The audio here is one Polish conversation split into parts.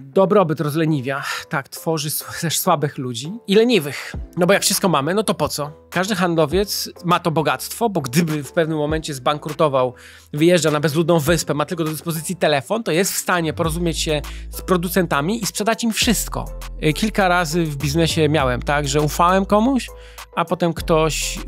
Dobrobyt rozleniwia, tak, tworzy też słabych ludzi i leniwych. No bo jak wszystko mamy, no to po co? Każdy handlowiec ma to bogactwo, bo gdyby w pewnym momencie zbankrutował, wyjeżdża na bezludną wyspę, ma tylko do dyspozycji telefon, to jest w stanie porozumieć się z producentami i sprzedać im wszystko. Y, kilka razy w biznesie miałem tak, że ufałem komuś, a potem ktoś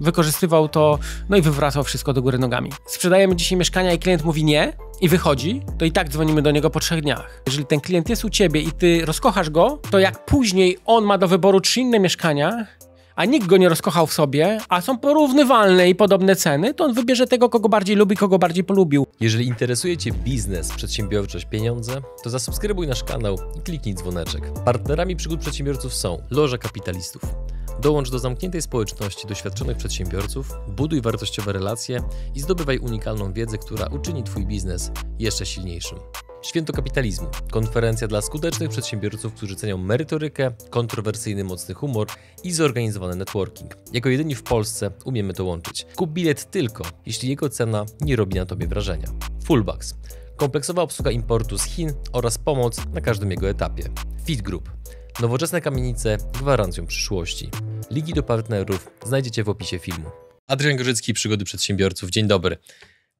wykorzystywał to, no i wywracał wszystko do góry nogami. Sprzedajemy dzisiaj mieszkania i klient mówi nie, i wychodzi, to i tak dzwonimy do niego po trzech dniach. Jeżeli ten klient jest u ciebie i ty rozkochasz go, to jak później on ma do wyboru trzy inne mieszkania, a nikt go nie rozkochał w sobie, a są porównywalne i podobne ceny, to on wybierze tego, kogo bardziej lubi, kogo bardziej polubił. Jeżeli interesuje Cię biznes, przedsiębiorczość, pieniądze, to zasubskrybuj nasz kanał i kliknij dzwoneczek. Partnerami przygód przedsiębiorców są Loża Kapitalistów. Dołącz do zamkniętej społeczności doświadczonych przedsiębiorców, buduj wartościowe relacje i zdobywaj unikalną wiedzę, która uczyni Twój biznes jeszcze silniejszym. Święto Kapitalizmu. Konferencja dla skutecznych przedsiębiorców, którzy cenią merytorykę, kontrowersyjny mocny humor i zorganizowany networking. Jako jedyni w Polsce umiemy to łączyć. Kup bilet tylko, jeśli jego cena nie robi na Tobie wrażenia. Fullbacks. Kompleksowa obsługa importu z Chin oraz pomoc na każdym jego etapie. Fit Group Nowoczesne kamienice gwarancją przyszłości. Ligi do partnerów znajdziecie w opisie filmu. Adrian Grzycki, Przygody Przedsiębiorców. Dzień dobry.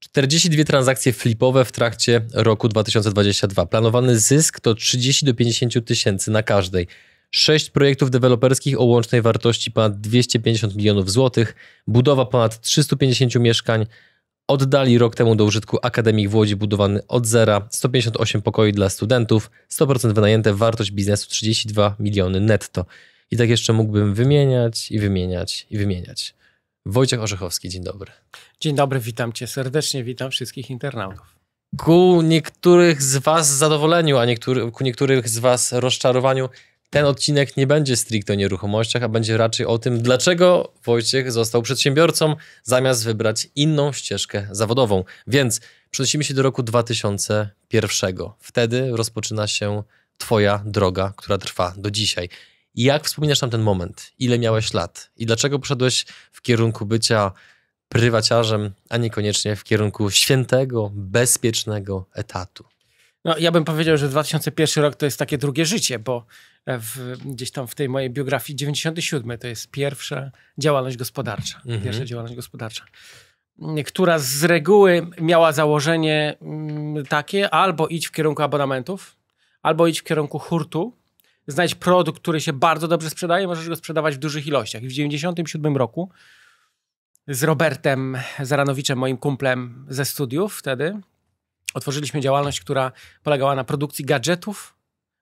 42 transakcje flipowe w trakcie roku 2022. Planowany zysk to 30 do 50 tysięcy na każdej. 6 projektów deweloperskich o łącznej wartości ponad 250 milionów złotych, budowa ponad 350 mieszkań, Oddali rok temu do użytku Akademik w Łodzi budowany od zera, 158 pokoi dla studentów, 100% wynajęte, wartość biznesu 32 miliony netto. I tak jeszcze mógłbym wymieniać i wymieniać i wymieniać. Wojciech Orzechowski, dzień dobry. Dzień dobry, witam cię serdecznie, witam wszystkich internautów. Ku niektórych z was zadowoleniu, a niektóry, ku niektórych z was rozczarowaniu ten odcinek nie będzie stricte o nieruchomościach, a będzie raczej o tym, dlaczego Wojciech został przedsiębiorcą, zamiast wybrać inną ścieżkę zawodową. Więc przenosimy się do roku 2001. Wtedy rozpoczyna się Twoja droga, która trwa do dzisiaj. jak wspominasz tam ten moment? Ile miałeś lat? I dlaczego poszedłeś w kierunku bycia prywaciarzem, a niekoniecznie w kierunku świętego, bezpiecznego etatu? No, ja bym powiedział, że 2001 rok to jest takie drugie życie, bo e, w, gdzieś tam w tej mojej biografii 97 to jest pierwsza działalność gospodarcza. Mhm. Pierwsza działalność gospodarcza, która z reguły miała założenie takie, albo idź w kierunku abonamentów, albo idź w kierunku hurtu, znaleźć produkt, który się bardzo dobrze sprzedaje, możesz go sprzedawać w dużych ilościach. I w 97 roku z Robertem Zaranowiczem, moim kumplem ze studiów wtedy, otworzyliśmy działalność, która polegała na produkcji gadżetów.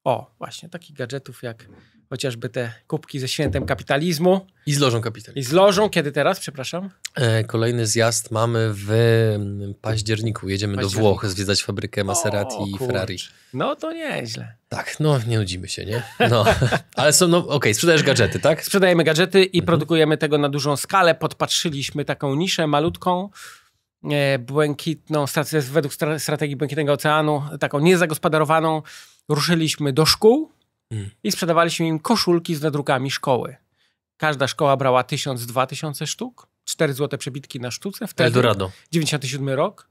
O, właśnie, takich gadżetów jak chociażby te kubki ze świętem kapitalizmu. I z lożą kapitalizmu. I z lożą, kiedy teraz, przepraszam? E, kolejny zjazd mamy w mm, październiku. Jedziemy październiku. do Włoch zwiedzać fabrykę Maserati o, i Ferrari. No to nieźle. Tak, no nie nudzimy się, nie? No, ale są, no okej, okay, sprzedajesz gadżety, tak? Sprzedajemy gadżety i mhm. produkujemy tego na dużą skalę. Podpatrzyliśmy taką niszę malutką, E, błękitną, według strategii Błękitnego Oceanu, taką niezagospodarowaną, ruszyliśmy do szkół mm. i sprzedawaliśmy im koszulki z nadrukami szkoły. Każda szkoła brała 1000-2000 sztuk, 4 złote przebitki na sztuce. Wtedy Eldorado. 97 rok.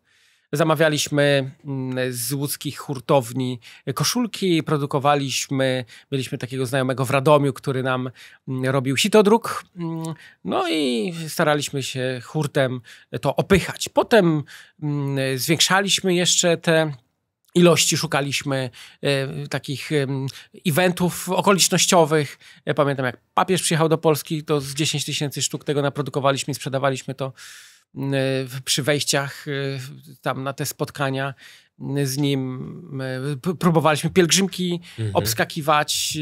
Zamawialiśmy mm, z łódzkich hurtowni koszulki, produkowaliśmy, mieliśmy takiego znajomego w Radomiu, który nam mm, robił sitodruk, mm, no i staraliśmy się hurtem to opychać. Potem zwiększaliśmy jeszcze te ilości, szukaliśmy e, takich eventów okolicznościowych. Pamiętam, jak papież przyjechał do Polski, to z 10 tysięcy sztuk tego naprodukowaliśmy i sprzedawaliśmy to przy wejściach y, tam na te spotkania y, z nim. Y, próbowaliśmy pielgrzymki mhm. obskakiwać.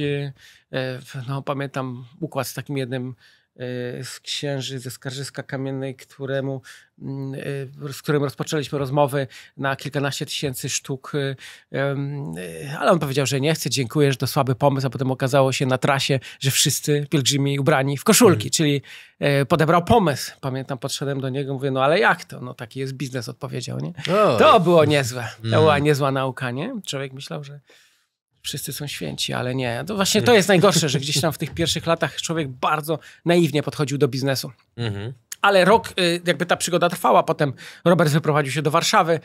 No, pamiętam układ z takim jednym Y, z księży ze Skarżyska Kamiennej, któremu, mm, y, z którym rozpoczęliśmy rozmowy na kilkanaście tysięcy sztuk, y, ale on powiedział, że nie chce, dziękuję, że to słaby pomysł, a potem okazało się na trasie, że wszyscy pielgrzymi ubrani w koszulki, mhm. czyli e, podebrał pomysł. Pamiętam, podszedłem do niego, mówię, no ale jak to? No taki jest biznes, odpowiedział, nie? To było niezłe, to była mm. niezła nauka, nie? Człowiek myślał, że wszyscy są święci, ale nie. To właśnie to jest najgorsze, że gdzieś tam w tych pierwszych latach człowiek bardzo naiwnie podchodził do biznesu. Mhm. Ale rok, y, jakby ta przygoda trwała, potem Robert wyprowadził się do Warszawy,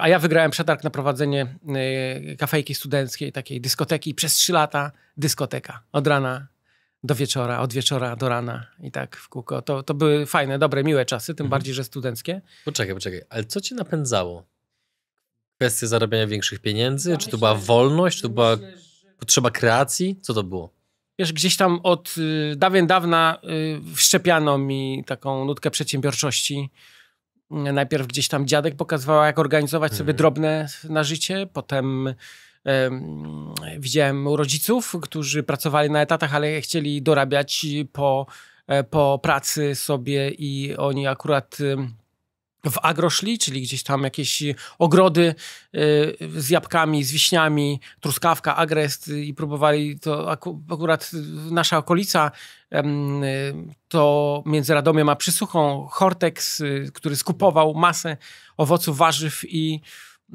a ja wygrałem przetarg na prowadzenie y, kafejki studenckiej, takiej dyskoteki. Przez trzy lata dyskoteka. Od rana do wieczora, od wieczora do rana i tak w kółko. To, to były fajne, dobre, miłe czasy, tym mhm. bardziej, że studenckie. Poczekaj, poczekaj, ale co cię napędzało? kwestia zarabiania większych pieniędzy? Ja czy myślę, to była wolność? Czy to była że... potrzeba kreacji? Co to było? Wiesz, gdzieś tam od y, dawien dawna y, wszczepiano mi taką nutkę przedsiębiorczości. Najpierw gdzieś tam dziadek pokazywała, jak organizować sobie mhm. drobne na życie, potem widziałem u rodziców, którzy pracowali na etatach, ale chcieli dorabiać po, e, po pracy sobie i oni akurat w agroszli, czyli gdzieś tam jakieś y, ogrody y, z jabłkami, z wiśniami, truskawka, agrest y, i próbowali to akurat nasza okolica to między Radomiem a Przysuchą Hortex, który skupował masę owoców, warzyw i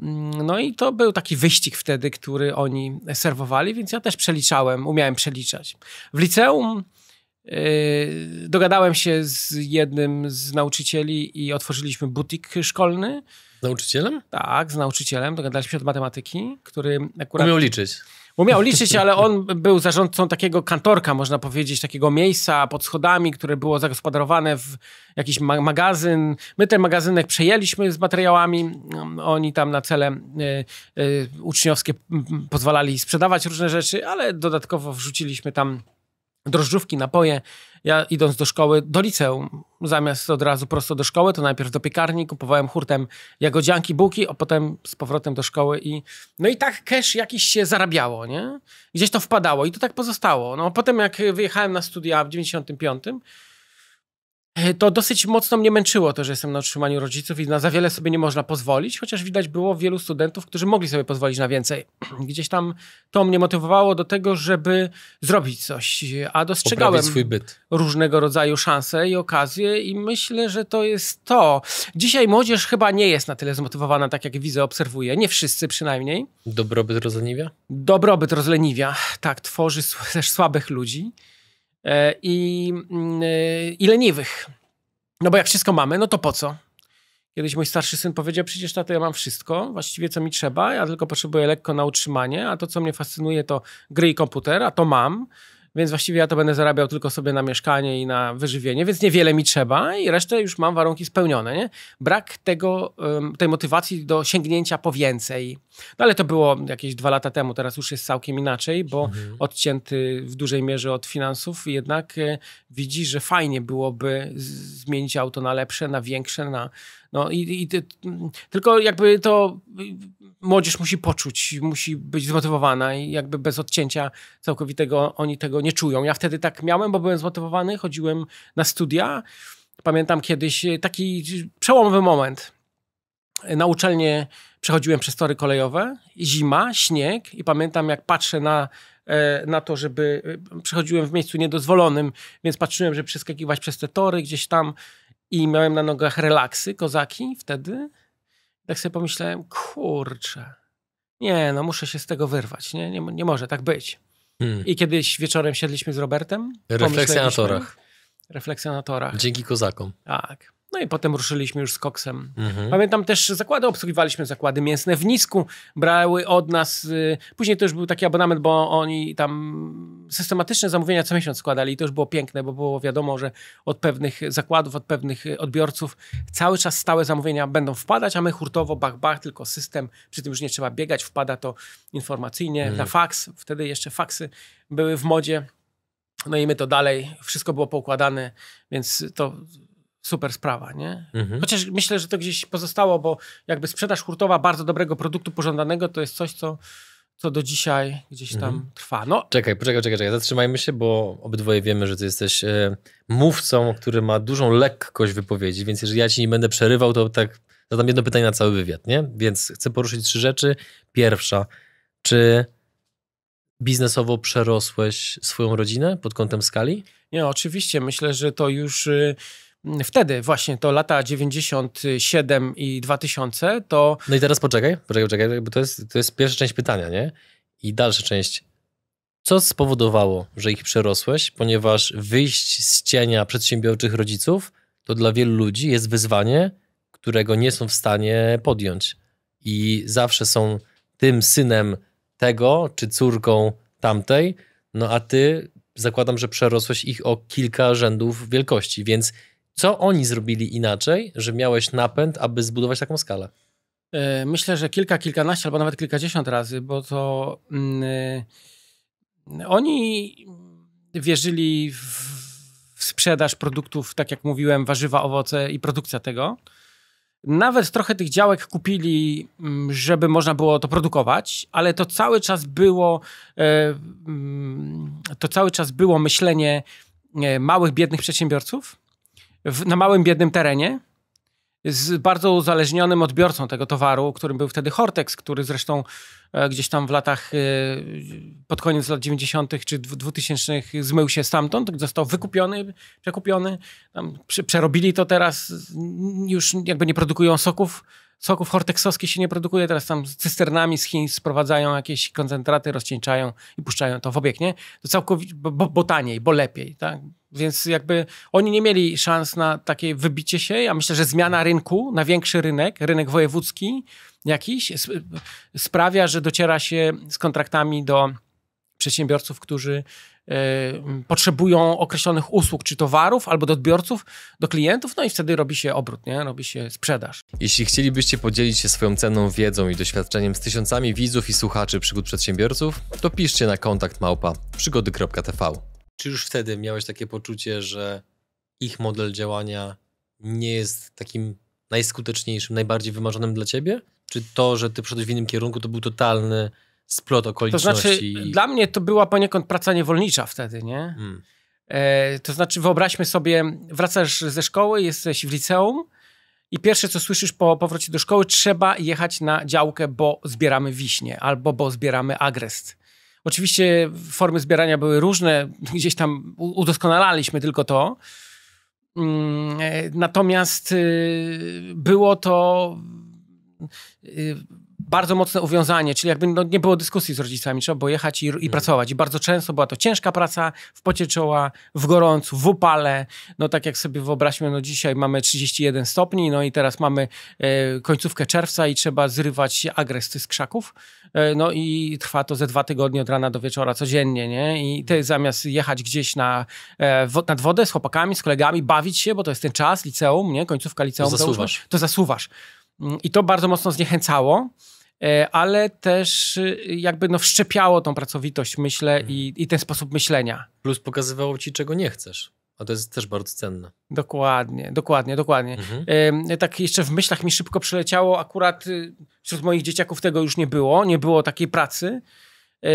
mm, no i to był taki wyścig wtedy, który oni serwowali, więc ja też przeliczałem, umiałem przeliczać. W liceum Yy, dogadałem się z jednym z nauczycieli i otworzyliśmy butik szkolny. Z nauczycielem? Tak, z nauczycielem. Dogadaliśmy się od matematyki, który akurat. Umiał liczyć. Umiał liczyć, ale on był zarządcą takiego kantorka, można powiedzieć, takiego miejsca pod schodami, które było zagospodarowane w jakiś ma magazyn. My ten magazynek przejęliśmy z materiałami. Oni tam na cele y, y, uczniowskie pozwalali sprzedawać różne rzeczy, ale dodatkowo wrzuciliśmy tam drożdżówki, napoje. Ja idąc do szkoły, do liceum, zamiast od razu prosto do szkoły, to najpierw do piekarni, kupowałem hurtem jagodzianki, bułki, a potem z powrotem do szkoły i no i tak cash jakiś się zarabiało, nie? Gdzieś to wpadało i to tak pozostało. No potem jak wyjechałem na studia w 95, E, to dosyć mocno mnie męczyło to, że jestem na utrzymaniu rodziców i na za wiele sobie nie można pozwolić, chociaż widać było wielu studentów, którzy mogli sobie pozwolić na więcej. Gdzieś tam to mnie motywowało do tego, żeby zrobić coś, a dostrzegałem różnego rodzaju szanse i okazje i myślę, że to jest to. Dzisiaj młodzież chyba nie jest na tyle zmotywowana, tak jak widzę, obserwuję, nie wszyscy przynajmniej. Dobrobyt rozleniwia? Dobrobyt rozleniwia, tak, tworzy też słabych ludzi. E, i, mm, e, i leniwych. No bo jak wszystko mamy, no to po co? Kiedyś mój starszy syn powiedział, przecież tato, ja mam wszystko, właściwie co mi trzeba, ja tylko potrzebuję lekko na utrzymanie, a to, co mnie fascynuje, to gry i komputer, a to mam więc właściwie ja to będę zarabiał tylko sobie na mieszkanie i na wyżywienie, więc niewiele mi trzeba i resztę już mam warunki spełnione. Nie? Brak tego, tej motywacji do sięgnięcia po więcej. No ale to było jakieś dwa lata temu, teraz już jest całkiem inaczej, bo mhm. odcięty w dużej mierze od finansów jednak e, widzi, że fajnie byłoby zmienić auto na lepsze, na większe, na no i, i ty, tylko jakby to młodzież musi poczuć, musi być zmotywowana i jakby bez odcięcia całkowitego oni tego nie czują. Ja wtedy tak miałem, bo byłem zmotywowany, chodziłem na studia. Pamiętam kiedyś taki przełomowy moment. Na uczelnię przechodziłem przez tory kolejowe, zima, śnieg i pamiętam jak patrzę na e, na to, żeby e, przechodziłem w miejscu niedozwolonym, więc patrzyłem, żeby przeskakiwać przez te tory gdzieś tam i miałem na nogach relaksy, kozaki wtedy. Tak sobie pomyślałem, kurczę, nie no, muszę się z tego wyrwać, nie, nie, nie może tak być. Hmm. I kiedyś wieczorem siedliśmy z Robertem. Refleksja na torach. Refleksja na torach. Dzięki kozakom. Tak. No i potem ruszyliśmy już z koksem. Mhm. Pamiętam też zakłady, obsługiwaliśmy zakłady mięsne w Nisku, brały od nas, y, później to już był taki abonament, bo oni tam systematyczne zamówienia co miesiąc składali i to już było piękne, bo było wiadomo, że od pewnych zakładów, od pewnych odbiorców cały czas stałe zamówienia będą wpadać, a my hurtowo, bach, bach, tylko system, przy tym już nie trzeba biegać, wpada to informacyjnie mhm. na faks, wtedy jeszcze faksy były w modzie. No i my to dalej, wszystko było poukładane, więc to super sprawa, nie? Mhm. Chociaż myślę, że to gdzieś pozostało, bo jakby sprzedaż hurtowa bardzo dobrego produktu pożądanego to jest coś, co, co do dzisiaj gdzieś tam mhm. trwa. No. Czekaj, poczekaj, czekaj, czekaj, zatrzymajmy się, bo obydwoje wiemy, że ty jesteś e, mówcą, który ma dużą lekkość wypowiedzi, więc jeżeli ja ci nie będę przerywał, to tak zadam jedno pytanie na cały wywiad, nie? Więc chcę poruszyć trzy rzeczy. Pierwsza, czy biznesowo przerosłeś swoją rodzinę pod kątem skali? Nie, oczywiście. Myślę, że to już... Y wtedy właśnie to lata 97 i 2000 to... No i teraz poczekaj, poczekaj, poczekaj, bo to jest, to jest pierwsza część pytania, nie? I dalsza część. Co spowodowało, że ich przerosłeś? Ponieważ wyjść z cienia przedsiębiorczych rodziców to dla wielu ludzi jest wyzwanie, którego nie są w stanie podjąć. I zawsze są tym synem tego czy córką tamtej, no a ty zakładam, że przerosłeś ich o kilka rzędów wielkości, więc co oni zrobili inaczej, że miałeś napęd, aby zbudować taką skalę? E, myślę, że kilka, kilkanaście albo nawet kilkadziesiąt razy, bo to yy, oni wierzyli w, w sprzedaż produktów, tak jak mówiłem, warzywa, owoce i produkcja tego. Nawet trochę tych działek kupili, mm, żeby można było to produkować, ale to cały czas było, e, mm, to cały czas było myślenie małych, biednych przedsiębiorców, w, na małym, biednym terenie z bardzo uzależnionym odbiorcą tego towaru, którym był wtedy Hortex, który zresztą e, gdzieś tam w latach, e, pod koniec lat 90. czy 2000 zmył się stamtąd, został wykupiony, przekupiony. Tam przerobili to teraz, już jakby nie produkują soków soków horteksowskich się nie produkuje, teraz tam z cysternami z Chin sprowadzają jakieś koncentraty, rozcieńczają i puszczają to w obieg, nie? To całkowicie, bo, bo taniej, bo lepiej, tak? Więc jakby oni nie mieli szans na takie wybicie się. Ja myślę, że zmiana rynku na większy rynek, rynek wojewódzki jakiś, sprawia, że dociera się z kontraktami do przedsiębiorców, którzy potrzebują określonych usług, czy towarów, albo do odbiorców, do klientów, no i wtedy robi się obrót, nie? robi się sprzedaż. Jeśli chcielibyście podzielić się swoją cenną wiedzą i doświadczeniem z tysiącami widzów i słuchaczy przygód przedsiębiorców, to piszcie na kontakt małpa przygody.tv. Czy już wtedy miałeś takie poczucie, że ich model działania nie jest takim najskuteczniejszym, najbardziej wymarzonym dla ciebie? Czy to, że ty przyszedłeś w innym kierunku, to był totalny splot okoliczności. To znaczy, dla mnie to była poniekąd praca niewolnicza wtedy, nie? Hmm. E, to znaczy, wyobraźmy sobie, wracasz ze szkoły, jesteś w liceum i pierwsze, co słyszysz po powrocie do szkoły, trzeba jechać na działkę, bo zbieramy wiśnie albo bo zbieramy agrest. Oczywiście formy zbierania były różne, gdzieś tam udoskonalaliśmy tylko to. Mm, e, natomiast y, było to y, bardzo mocne uwiązanie, czyli jakby no, nie było dyskusji z rodzicami, trzeba było jechać i, i mhm. pracować. I bardzo często była to ciężka praca w pocie czoła, w gorącu, w upale. No tak jak sobie wyobraźmy, no dzisiaj mamy 31 stopni, no i teraz mamy e, końcówkę czerwca i trzeba zrywać agresy z krzaków. E, no i trwa to ze dwa tygodnie od rana do wieczora codziennie, nie? I mhm. ty zamiast jechać gdzieś na, e, nad wodę z chłopakami, z kolegami, bawić się, bo to jest ten czas, liceum, nie? Końcówka liceum. To zasuwasz. To zasuwasz. Mm, I to bardzo mocno zniechęcało. E, ale też y, jakby no wszczepiało tą pracowitość, myślę, mhm. i, i ten sposób myślenia. Plus pokazywało ci, czego nie chcesz. A to jest też bardzo cenne. Dokładnie, dokładnie, dokładnie. Mhm. E, tak jeszcze w myślach mi szybko przeleciało akurat y, wśród moich dzieciaków tego już nie było, nie było takiej pracy, e,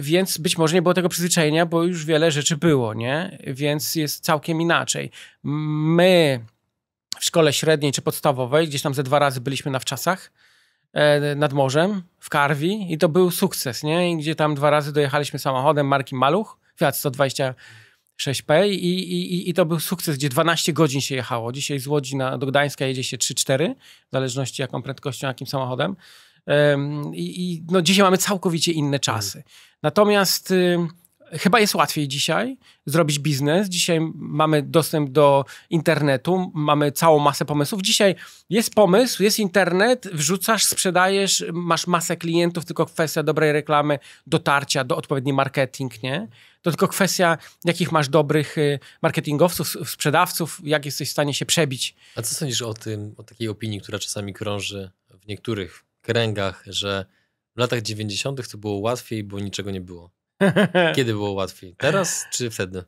więc być może nie było tego przyzwyczajenia, bo już wiele rzeczy było, nie? Więc jest całkiem inaczej. My w szkole średniej czy podstawowej, gdzieś tam ze dwa razy byliśmy na wczasach, E, nad morzem w Karwi i to był sukces, nie? I gdzie tam dwa razy dojechaliśmy samochodem marki Maluch, Fiat 126P i, i, i to był sukces, gdzie 12 godzin się jechało. Dzisiaj z Łodzi na, do Gdańska jedzie się 3-4, w zależności jaką prędkością, jakim samochodem. I, i no dzisiaj mamy całkowicie inne czasy. Mhm. Natomiast Chyba jest łatwiej dzisiaj zrobić biznes. Dzisiaj mamy dostęp do internetu, mamy całą masę pomysłów. Dzisiaj jest pomysł, jest internet, wrzucasz, sprzedajesz, masz masę klientów, tylko kwestia dobrej reklamy, dotarcia do odpowiedni marketing, nie? To tylko kwestia, jakich masz dobrych y, marketingowców, sprzedawców, jak jesteś w stanie się przebić. A co sądzisz o tym, o takiej opinii, która czasami krąży w niektórych kręgach, że w latach 90. to było łatwiej, bo niczego nie było? Kiedy było łatwiej? Teraz czy wtedy?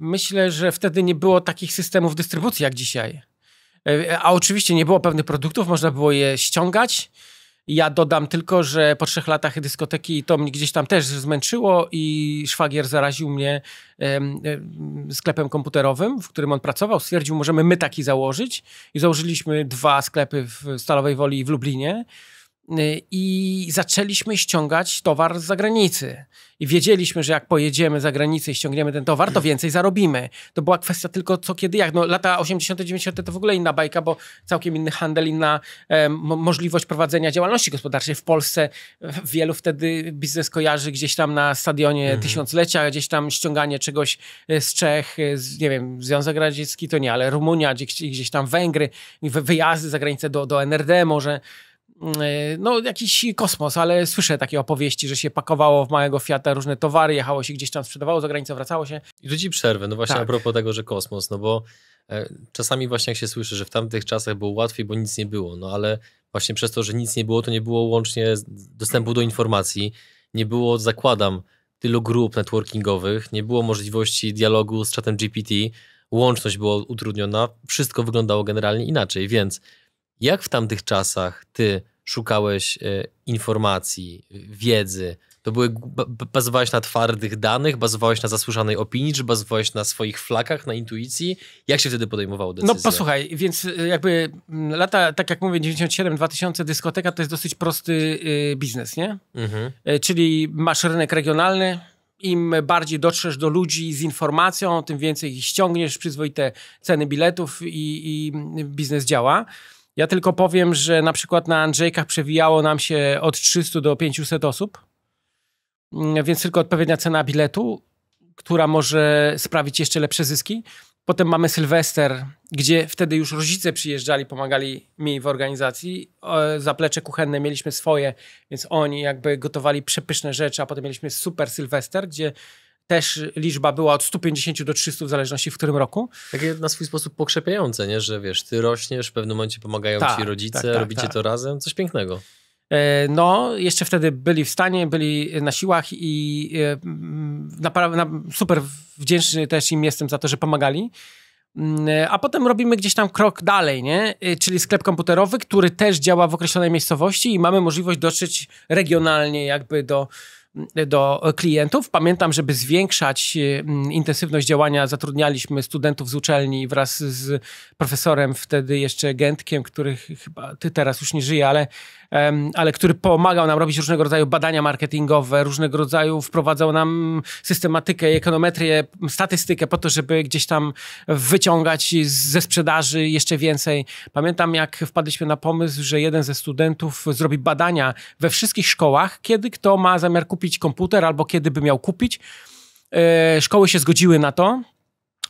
Myślę, że wtedy nie było takich systemów dystrybucji jak dzisiaj. E, a oczywiście nie było pewnych produktów, można było je ściągać. Ja dodam tylko, że po trzech latach dyskoteki to mnie gdzieś tam też zmęczyło i szwagier zaraził mnie sklepem komputerowym, w którym on pracował. Stwierdził, możemy my taki założyć i założyliśmy dwa sklepy w Stalowej Woli i w Lublinie. Y, i zaczęliśmy ściągać towar z zagranicy. I wiedzieliśmy, że jak pojedziemy za granicę i ściągniemy ten towar, to więcej zarobimy. To była kwestia tylko co kiedy jak. No, lata 80., 90. to w ogóle inna bajka, bo całkiem inny handel, inna e, możliwość prowadzenia działalności gospodarczej. W Polsce wielu wtedy biznes kojarzy gdzieś tam na stadionie mhm. tysiąclecia, gdzieś tam ściąganie czegoś e, z Czech, e, z, nie wiem, Związek Radziecki to nie, ale Rumunia, gdzieś, gdzieś tam Węgry, wyjazdy za granicę do, do NRD może. Y, no, jakiś kosmos, ale słyszę takie opowieści, że się pakowało w małego Fiata różne towary, jechało się gdzieś tam, sprzedawało za granicę, wracało się. I tu ci przerwę, no właśnie tak. a propos tego, że kosmos, no bo e, czasami właśnie jak się słyszy, że w tamtych czasach było łatwiej, bo nic nie było, no ale właśnie przez to, że nic nie było, to nie było łącznie dostępu do informacji, nie było, zakładam, tylu grup networkingowych, nie było możliwości dialogu z czatem GPT, łączność była utrudniona, wszystko wyglądało generalnie inaczej, więc jak w tamtych czasach ty szukałeś e, informacji, wiedzy? To były, bazowałeś na twardych danych, bazowałeś na zasłyszanej opinii, czy bazowałeś na swoich flakach, na intuicji? Jak się wtedy podejmowało no, decyzje? No posłuchaj, więc e, jakby lata, tak jak mówię, 97-2000, dyskoteka to jest dosyć prosty e, biznes, nie? Mhm. Czyli masz rynek regionalny, im bardziej dotrzesz do ludzi z informacją, tym więcej ich ściągniesz, przyzwoite ceny biletów i, i biznes działa. Ja tylko powiem, że na przykład na Andrzejkach przewijało nam się od 300 do 500 osób, mm, więc tylko odpowiednia cena biletu, która może sprawić jeszcze lepsze zyski. Potem mamy Sylwester, gdzie wtedy już rodzice przyjeżdżali, pomagali mi w organizacji. Zaplecze kuchenne mieliśmy swoje, więc oni jakby gotowali przepyszne rzeczy, a potem mieliśmy super Sylwester, gdzie też liczba była od 150 do 300 w zależności w którym roku. Takie na swój sposób pokrzepiające, nie? że wiesz, ty rośniesz, w pewnym momencie pomagają tak, ci rodzice, tak, tak, robicie to razem, coś pięknego. E, no, jeszcze wtedy byli w stanie, byli na siłach i e, mm, naprawdę super wdzięczny też im jestem za to, że pomagali. Mm, e, a potem robimy gdzieś tam krok dalej, nie? czyli sklep komputerowy, który też działa w określonej miejscowości i mamy możliwość dotrzeć regionalnie jakby do, do klientów. Pamiętam, żeby zwiększać e, intensywność działania, zatrudnialiśmy studentów z uczelni wraz z profesorem wtedy jeszcze Gentkiem, który chyba ty teraz już nie żyje, ale, ale który pomagał nam robić różnego rodzaju badania marketingowe, różnego rodzaju wprowadzał nam systematykę, ekonometrię, statystykę po to, żeby gdzieś tam wyciągać ze sprzedaży jeszcze więcej. Pamiętam, jak wpadliśmy na pomysł, że jeden ze studentów zrobi badania we wszystkich szkołach, kiedy kto ma zamiar kupić kupić komputer albo kiedy by miał kupić. E, szkoły się zgodziły na to.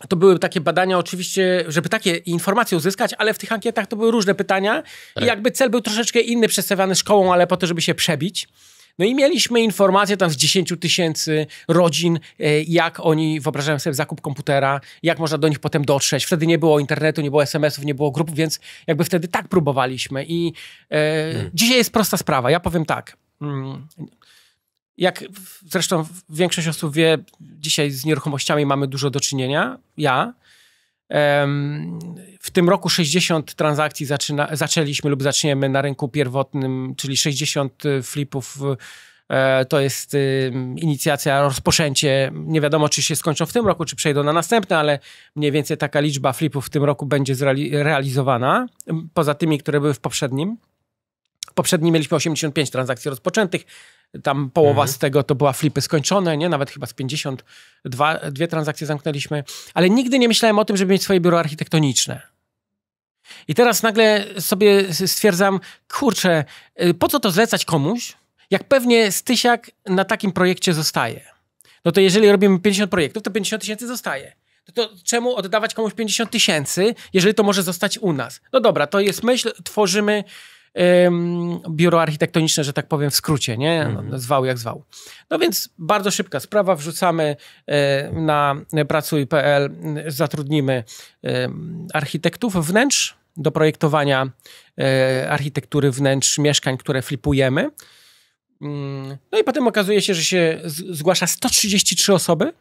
To były takie badania, oczywiście, żeby takie informacje uzyskać, ale w tych ankietach to były różne pytania. Tak. I jakby cel był troszeczkę inny, przedstawiany szkołą, ale po to, żeby się przebić. No i mieliśmy informacje tam z 10 tysięcy rodzin, e, jak oni wyobrażają sobie zakup komputera, jak można do nich potem dotrzeć. Wtedy nie było internetu, nie było SMS-ów, nie było grup, więc jakby wtedy tak próbowaliśmy. I e, hmm. dzisiaj jest prosta sprawa. Ja powiem tak. Hmm jak zresztą większość osób wie, dzisiaj z nieruchomościami mamy dużo do czynienia. Ja. W tym roku 60 transakcji zaczyna, zaczęliśmy lub zaczniemy na rynku pierwotnym, czyli 60 y, flipów. Y, to jest y, inicjacja, rozpoczęcie. Nie wiadomo, czy się skończą w tym roku, czy przejdą na następne, ale mniej więcej taka liczba flipów w tym roku będzie realizowana, poza tymi, które były w poprzednim. W poprzednim mieliśmy 85 transakcji rozpoczętych, tam połowa mhm. z tego to była flipy skończone, nie? Nawet chyba z 52, dwie transakcje zamknęliśmy. Ale nigdy nie myślałem o tym, żeby mieć swoje biuro architektoniczne. I teraz nagle sobie stwierdzam, kurczę, y, po co to zlecać komuś, jak pewnie Stysiak na takim projekcie zostaje? No to jeżeli robimy 50 projektów, to 50 tysięcy zostaje. To, to czemu oddawać komuś 50 tysięcy, jeżeli to może zostać u nas? No dobra, to jest myśl, tworzymy biuro architektoniczne, że tak powiem w skrócie, nie? Mhm. No, zwał jak zwał. No więc bardzo szybka sprawa, wrzucamy e, na pracuj.pl, e, zatrudnimy architektów wnętrz do projektowania e, architektury wnętrz mieszkań, które flipujemy. Mm, no i potem okazuje się, że się zgłasza 133 osoby.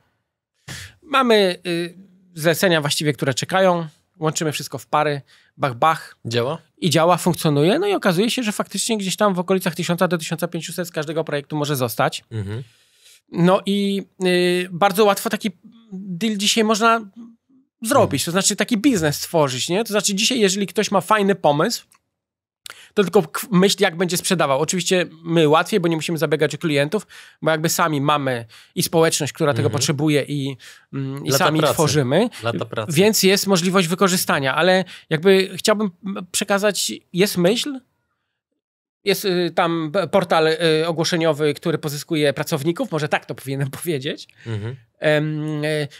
Mamy y, zlecenia właściwie, które czekają. Łączymy wszystko w pary bach, bach. Działa? I działa, funkcjonuje, no i okazuje się, że faktycznie gdzieś tam w okolicach 1000 do 1500 z każdego projektu może zostać. Mhm. No i y, bardzo łatwo taki deal dzisiaj można zrobić, mhm. to znaczy taki biznes stworzyć, nie? To znaczy dzisiaj, jeżeli ktoś ma fajny pomysł, to tylko myśl, jak będzie sprzedawał. Oczywiście my łatwiej, bo nie musimy zabiegać o klientów, bo jakby sami mamy i społeczność, która tego mm -hmm. potrzebuje i, mm, i sami pracy. tworzymy. Więc jest możliwość wykorzystania, ale jakby chciałbym przekazać, jest myśl, jest y, tam portal y, ogłoszeniowy, który pozyskuje pracowników, może tak to powinienem powiedzieć. Mhm. E,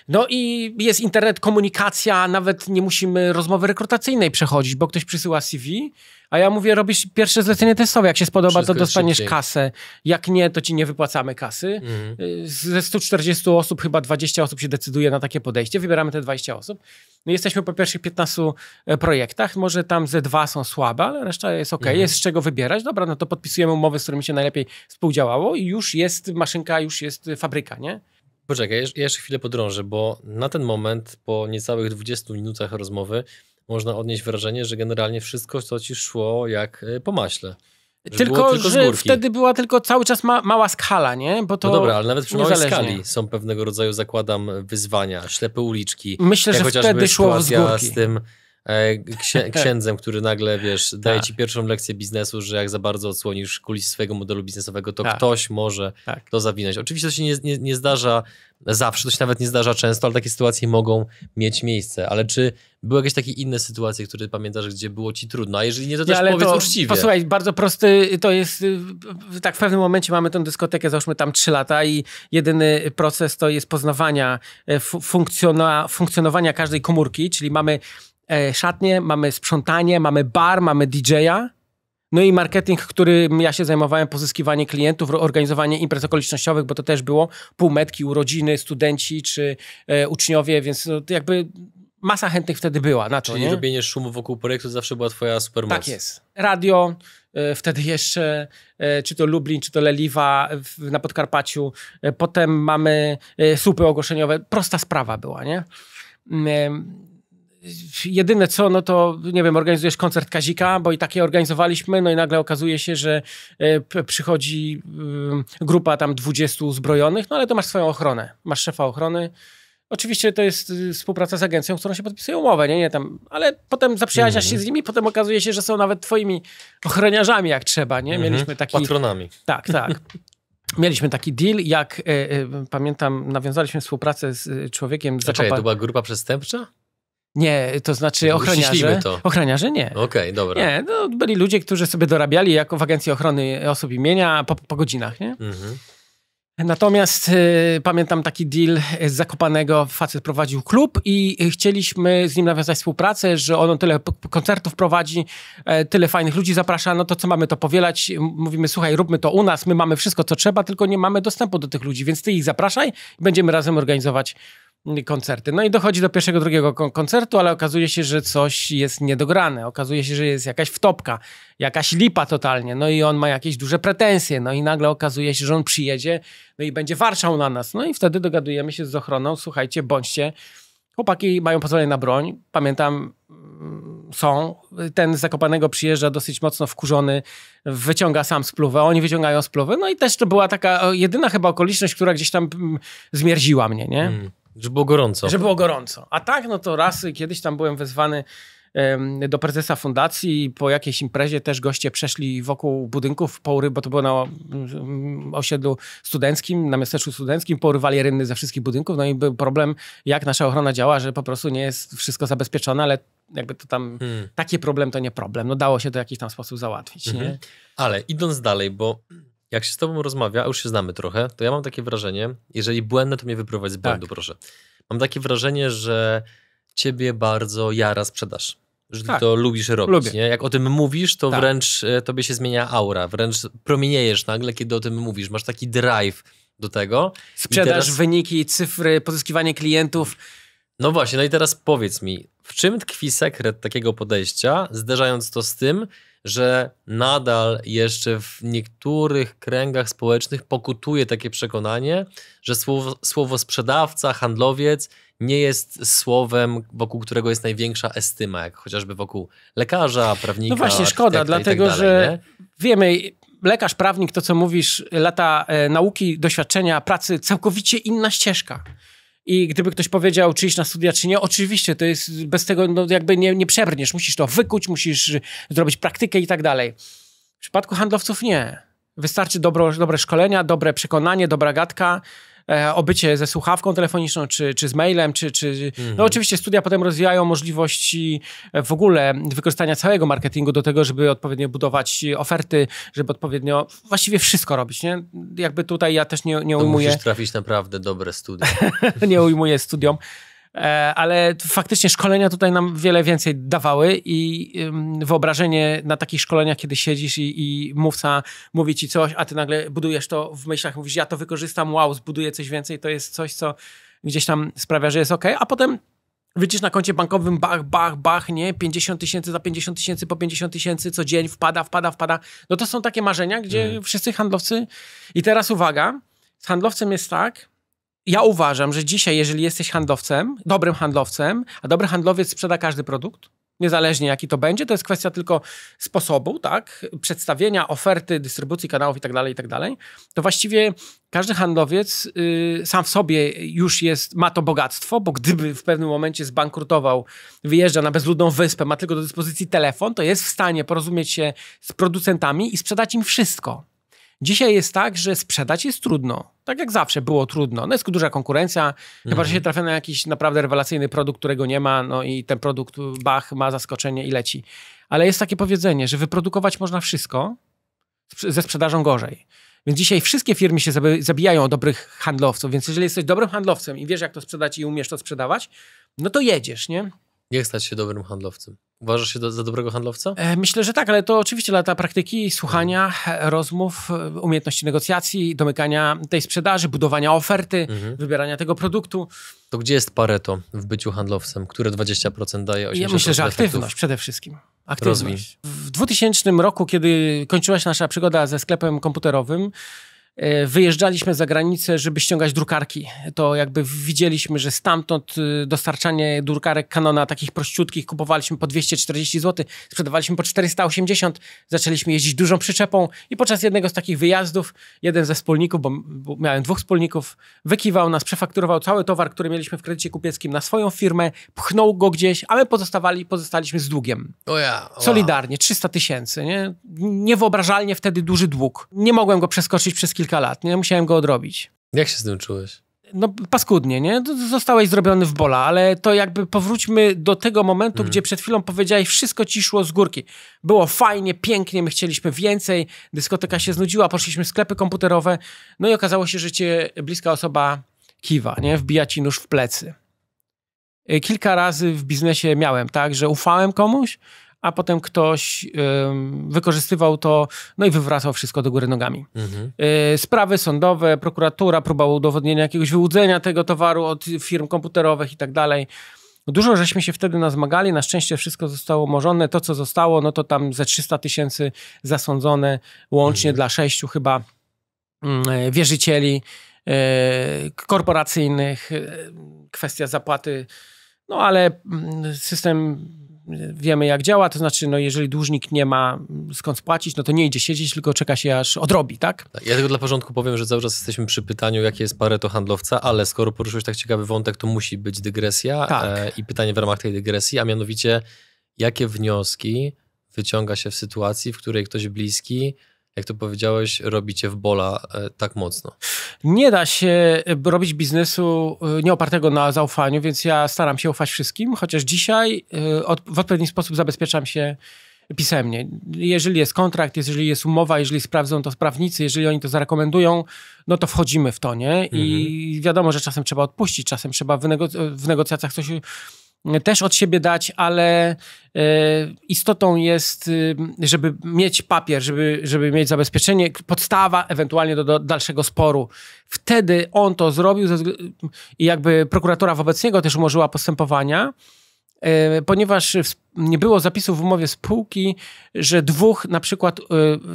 no i jest internet, komunikacja, nawet nie musimy rozmowy rekrutacyjnej przechodzić, bo ktoś przysyła CV, a ja mówię, robisz pierwsze zlecenie testowe. Jak się spodoba, Wszystko to dostaniesz kasę. Jak nie, to ci nie wypłacamy kasy. Mhm. Y, ze 140 osób chyba 20 osób się decyduje na takie podejście. Wybieramy te 20 osób. No jesteśmy po pierwszych 15 e, projektach. Może tam ze dwa są słabe, ale reszta jest ok. Mhm. Jest z czego wybierać. Dobra, no to podpisujemy umowy, z którymi się najlepiej współdziałało i już jest maszynka, już jest fabryka, nie? Poczekaj, ja jeszcze chwilę podrążę, bo na ten moment, po niecałych 20 minutach rozmowy, można odnieść wrażenie, że generalnie wszystko, co ci szło jak y, po maśle. Że tylko, tylko że wtedy była tylko cały czas ma, mała skala, nie? Bo no to no dobra, ale nawet przy małej skali są pewnego rodzaju, zakładam, wyzwania, ślepe uliczki. Myślę, że wtedy szło z górki. z tym E, księ tak. księdzem, który nagle, wiesz, daje tak. ci pierwszą lekcję biznesu, że jak za bardzo odsłonisz kulisy swojego modelu biznesowego, to tak. ktoś może to zawinąć. Oczywiście to się nie, nie, nie zdarza zawsze, to się nawet nie zdarza często, ale takie sytuacje mogą mieć miejsce. Ale czy były jakieś takie inne sytuacje, które pamiętasz, gdzie było ci trudno? A jeżeli nie, to też nie, powiedz to, uczciwie. Posłuchaj, bardzo prosty to jest, y, tak w pewnym momencie mamy tą dyskotekę, załóżmy tam 3 lata i jedyny proces to jest poznawania y, funkcjona, funkcjonowania każdej komórki, czyli mamy e, mamy sprzątanie, mamy bar, mamy DJ-a. No i marketing, którym ja się zajmowałem, pozyskiwanie klientów, organizowanie imprez okolicznościowych, bo to też było półmetki, urodziny, studenci czy e, uczniowie, więc no, jakby masa chętnych wtedy była na to, Czyli nie? robienie szumu wokół projektu zawsze była twoja supermoc. Tak jest. Radio, e, wtedy jeszcze, e, czy to Lublin, czy to Leliwa w, na Podkarpaciu. E, potem mamy e, supy ogłoszeniowe. Prosta sprawa była, nie? Mm, e, Jedyne co, no to nie wiem, organizujesz koncert Kazika, bo i takie organizowaliśmy, no i nagle okazuje się, że e, przychodzi y, grupa tam 20 uzbrojonych, no ale to masz swoją ochronę, masz szefa ochrony. Oczywiście to jest y, współpraca z agencją, którą się podpisuje umowę, nie, nie tam, ale potem zaprzyjaźniasz się z nimi, potem okazuje się, że są nawet twoimi ochroniarzami, jak trzeba, nie? Mhm. Mieliśmy taki... Patronami. Tak, tak. Mieliśmy taki deal, jak y, y, pamiętam, nawiązaliśmy współpracę z y, człowiekiem z Zakopa... to była grupa przestępcza? Nie, to znaczy ochroniarze. To. Ochroniarze nie. Okej, okay, dobra. Nie, no, byli ludzie, którzy sobie dorabiali jako w Agencji Ochrony Osób Imienia po, po godzinach, nie? Mhm. Natomiast y, pamiętam taki deal z Zakopanego, facet prowadził klub i chcieliśmy z nim nawiązać współpracę, że on tyle koncertów prowadzi, y, tyle fajnych ludzi zaprasza, no to co mamy to powielać? Mówimy, słuchaj, róbmy to u nas, my mamy wszystko co trzeba, tylko nie mamy dostępu do tych ludzi, więc ty ich zapraszaj i będziemy razem organizować koncerty. No i dochodzi do pierwszego, drugiego koncertu, ale okazuje się, że coś jest niedograne. Okazuje się, że jest jakaś wtopka, jakaś lipa totalnie. No i on ma jakieś duże pretensje. No i nagle okazuje się, że on przyjedzie no i będzie warszał na nas. No i wtedy dogadujemy się z ochroną. Słuchajcie, bądźcie. Chłopaki mają pozwolenie na broń. Pamiętam, mm, są. Ten z Zakopanego przyjeżdża dosyć mocno wkurzony, wyciąga sam spluwę, oni wyciągają spluwę. No i też to była taka jedyna chyba okoliczność, która gdzieś tam mm, zmierziła mnie, nie? Mm. Że było gorąco. Że było gorąco. A tak, no to raz kiedyś tam byłem wezwany do prezesa fundacji i po jakiejś imprezie też goście przeszli wokół budynków, pory, bo to było na osiedlu studenckim, na miasteczku studenckim, porywali rynny ze wszystkich budynków, no i był problem, jak nasza ochrona działa, że po prostu nie jest wszystko zabezpieczone, ale jakby to tam, hmm. taki problem to nie problem, no dało się to w jakiś tam sposób załatwić, mhm. nie? Ale idąc dalej, bo jak się z tobą rozmawia, a już się znamy trochę, to ja mam takie wrażenie, jeżeli błędne, to mnie wyprowadź z tak. błędu, tak. proszę. Mam takie wrażenie, że ciebie bardzo jara sprzedaż. Że tak. to lubisz robić, Lubię. nie? Jak o tym mówisz, to tak. wręcz e, tobie się zmienia aura, wręcz promieniejesz nagle, kiedy o tym mówisz. Masz taki drive do tego. Sprzedaż, teraz... wyniki, cyfry, pozyskiwanie klientów. No właśnie, no i teraz powiedz mi, w czym tkwi sekret takiego podejścia, zderzając to z tym, że nadal jeszcze w niektórych kręgach społecznych pokutuje takie przekonanie, że słowo, słowo sprzedawca, handlowiec nie jest słowem, wokół którego jest największa estyma, jak chociażby wokół lekarza, prawnika. No właśnie, szkoda, tak dlatego dalej, że nie? wiemy, lekarz, prawnik, to co mówisz, lata e, nauki, doświadczenia, pracy, całkowicie inna ścieżka. I gdyby ktoś powiedział, czy iść na studia, czy nie, oczywiście to jest bez tego, no, jakby nie, nie przebrniesz. Musisz to wykuć, musisz y, zrobić praktykę i tak dalej. W przypadku handlowców nie. Wystarczy dobro, dobre szkolenia, dobre przekonanie, dobra gadka E, obycie ze słuchawką telefoniczną, czy, czy z mailem, czy... czy no, mhm. No oczywiście studia potem rozwijają możliwości e, w ogóle wykorzystania całego marketingu do tego, żeby odpowiednio budować oferty, żeby odpowiednio właściwie wszystko robić, nie? Jakby tutaj ja też nie, nie to ujmuję... Musisz trafić naprawdę dobre studia. nie ujmuję studiom. E, ale faktycznie szkolenia tutaj nam wiele więcej dawały i wyobrażenie na takich szkoleniach, kiedy siedzisz i, i mówca mówi ci coś, a ty nagle budujesz to w myślach, mówisz, ja to wykorzystam, wow, zbuduję coś więcej, to jest coś, co gdzieś tam sprawia, że jest ok, a potem Widzisz na koncie bankowym, bach, bach, bach, nie? 50 tysięcy za 50 tysięcy po 50 tysięcy co dzień wpada, wpada, wpada. No to są takie marzenia, gdzie mhm. wszyscy handlowcy. I teraz uwaga, z handlowcem jest tak, ja uważam, że dzisiaj, jeżeli jesteś handlowcem, dobrym handlowcem, a dobry handlowiec sprzeda każdy produkt, niezależnie jaki to będzie, to jest kwestia tylko sposobu, tak, przedstawienia oferty, dystrybucji kanałów itd., tak tak dalej. to właściwie każdy handlowiec y, sam w sobie już jest, ma to bogactwo, bo gdyby w pewnym momencie zbankrutował, wyjeżdża na bezludną wyspę, ma tylko do dyspozycji telefon, to jest w stanie porozumieć się z producentami i sprzedać im wszystko. Dzisiaj jest tak, że sprzedać jest trudno. Tak jak zawsze było trudno. No jest duża konkurencja, mhm. chyba że się mhm. trafia na jakiś naprawdę rewelacyjny produkt, którego nie ma, no i ten produkt, bach, ma zaskoczenie i leci. Ale jest takie powiedzenie, że wyprodukować można wszystko, ze sprzedażą gorzej. Więc dzisiaj wszystkie firmy się zabijają o dobrych handlowców, więc jeżeli jesteś dobrym handlowcem i wiesz, jak to sprzedać i umiesz to sprzedawać, no to jedziesz, nie? Jak stać się dobrym handlowcem? Uważasz się do, za dobrego handlowca? E, myślę, że tak, ale to oczywiście lata praktyki, słuchania, mhm. e, rozmów, e, umiejętności negocjacji, domykania tej sprzedaży, budowania oferty, mhm. wybierania tego produktu. To gdzie jest Pareto w byciu handlowcem? Które 20% daje 80% Ja myślę, że aktywność efektów? przede wszystkim. Aktywność. W 2000 roku, kiedy kończyła się nasza przygoda ze sklepem komputerowym, E, wyjeżdżaliśmy za granicę, żeby ściągać drukarki. To jakby widzieliśmy, że stamtąd e, dostarczanie drukarek Canona, takich prościutkich, kupowaliśmy po 240 zł, sprzedawaliśmy po 480, zaczęliśmy jeździć dużą przyczepą i podczas jednego z takich wyjazdów jeden ze wspólników, bo, miałem dwóch wspólników, wykiwał nas, przefakturował cały towar, który mieliśmy w kredycie kupieckim na swoją firmę, pchnął go gdzieś, a my pozostawali, pozostaliśmy z długiem. Oh yeah, wow. Solidarnie, 300 tysięcy, nie? Niewyobrażalnie wtedy duży dług. Nie mogłem go przeskoczyć przez kilka kilka lat, nie? Musiałem go odrobić. Jak się z tym czułeś? No paskudnie, nie? Zostałeś zrobiony w bola, ale to jakby powróćmy do tego momentu, mm. gdzie przed chwilą powiedziałeś, wszystko ci szło z górki. Było fajnie, pięknie, my chcieliśmy więcej, dyskoteka się znudziła, poszliśmy w sklepy komputerowe, no i okazało się, że cię bliska osoba kiwa, nie? Wbija ci nóż w plecy y, kilka razy w biznesie miałem, tak, że ufałem komuś, a potem ktoś wykorzystywał to, no i wywracał wszystko do góry nogami. Mhm. Y, sprawy sądowe, prokuratura, próba udowodnienia jakiegoś wyłudzenia tego towaru od firm komputerowych i tak dalej. Dużo żeśmy się wtedy nazmagali, na szczęście wszystko zostało morzone. To, co zostało, no to tam ze 300 tysięcy zasądzone łącznie mhm. dla sześciu chyba mm, e, wierzycieli e, korporacyjnych, e, kwestia zapłaty, no ale mm, system wiemy jak działa, to znaczy, no jeżeli dłużnik nie ma mm, skąd spłacić, no to nie idzie siedzieć, tylko czeka się aż odrobi, tak? tak? Ja tylko dla porządku powiem, że cały czas jesteśmy przy pytaniu, jakie jest pareto handlowca, ale skoro poruszyłeś tak ciekawy wątek, to musi być dygresja tak. e, i pytanie w ramach tej dygresji, a mianowicie jakie wnioski wyciąga się w sytuacji, w której ktoś bliski jak to powiedziałeś, robicie w bola e, tak mocno? Nie da się e, robić biznesu e, nieopartego na zaufaniu, więc ja staram się ufać wszystkim, chociaż dzisiaj w odpowiedni sposób zabezpieczam się pisemnie. Jeżeli jest kontrakt, jeżeli jest umowa, jeżeli sprawdzą to prawnicy, jeżeli oni to zarekomendują, no to wchodzimy w to, nie? I mhm. wiadomo, że czasem trzeba odpuścić, czasem trzeba w, w negocjacjach coś też od siebie dać, ale e, istotą jest, y, żeby mieć papier, żeby, żeby mieć zabezpieczenie, podstawa ewentualnie do, do dalszego sporu. Wtedy on to zrobił i jakby prokuratura wobec niego też umorzyła postępowania, e, ponieważ nie było zapisów w umowie spółki, że dwóch na przykład e,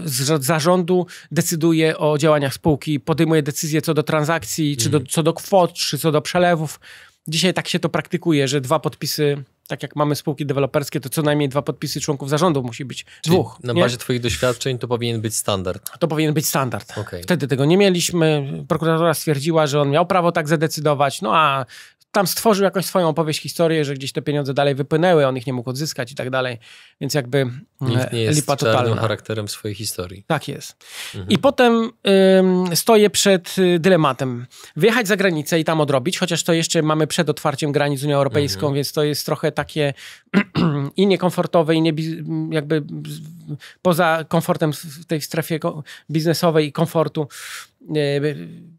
z zarządu decyduje o działaniach spółki, podejmuje decyzje co do transakcji, czy do, mhm. co do kwot, czy co do przelewów Dzisiaj tak się to praktykuje, że dwa podpisy, tak jak mamy spółki deweloperskie, to co najmniej dwa podpisy członków zarządu musi być. Czyli dwóch. Na nie? bazie Twoich doświadczeń to powinien być standard. To powinien być standard. Okay. Wtedy tego nie mieliśmy. Prokuratura stwierdziła, że on miał prawo tak zadecydować, no a tam stworzył jakąś swoją opowieść, historię, że gdzieś te pieniądze dalej wypłynęły, on ich nie mógł odzyskać i tak dalej. Więc jakby mm, Nikt nie jest lipa totalna. charakterem swojej historii. Tak jest. Mhm. I potem stoję przed y, dylematem. Wyjechać za granicę i tam odrobić, chociaż to jeszcze mamy przed otwarciem granic z Unią Europejską, mhm. więc to jest trochę takie i niekomfortowe, i nie jakby poza komfortem w tej strefie biznesowej i komfortu E,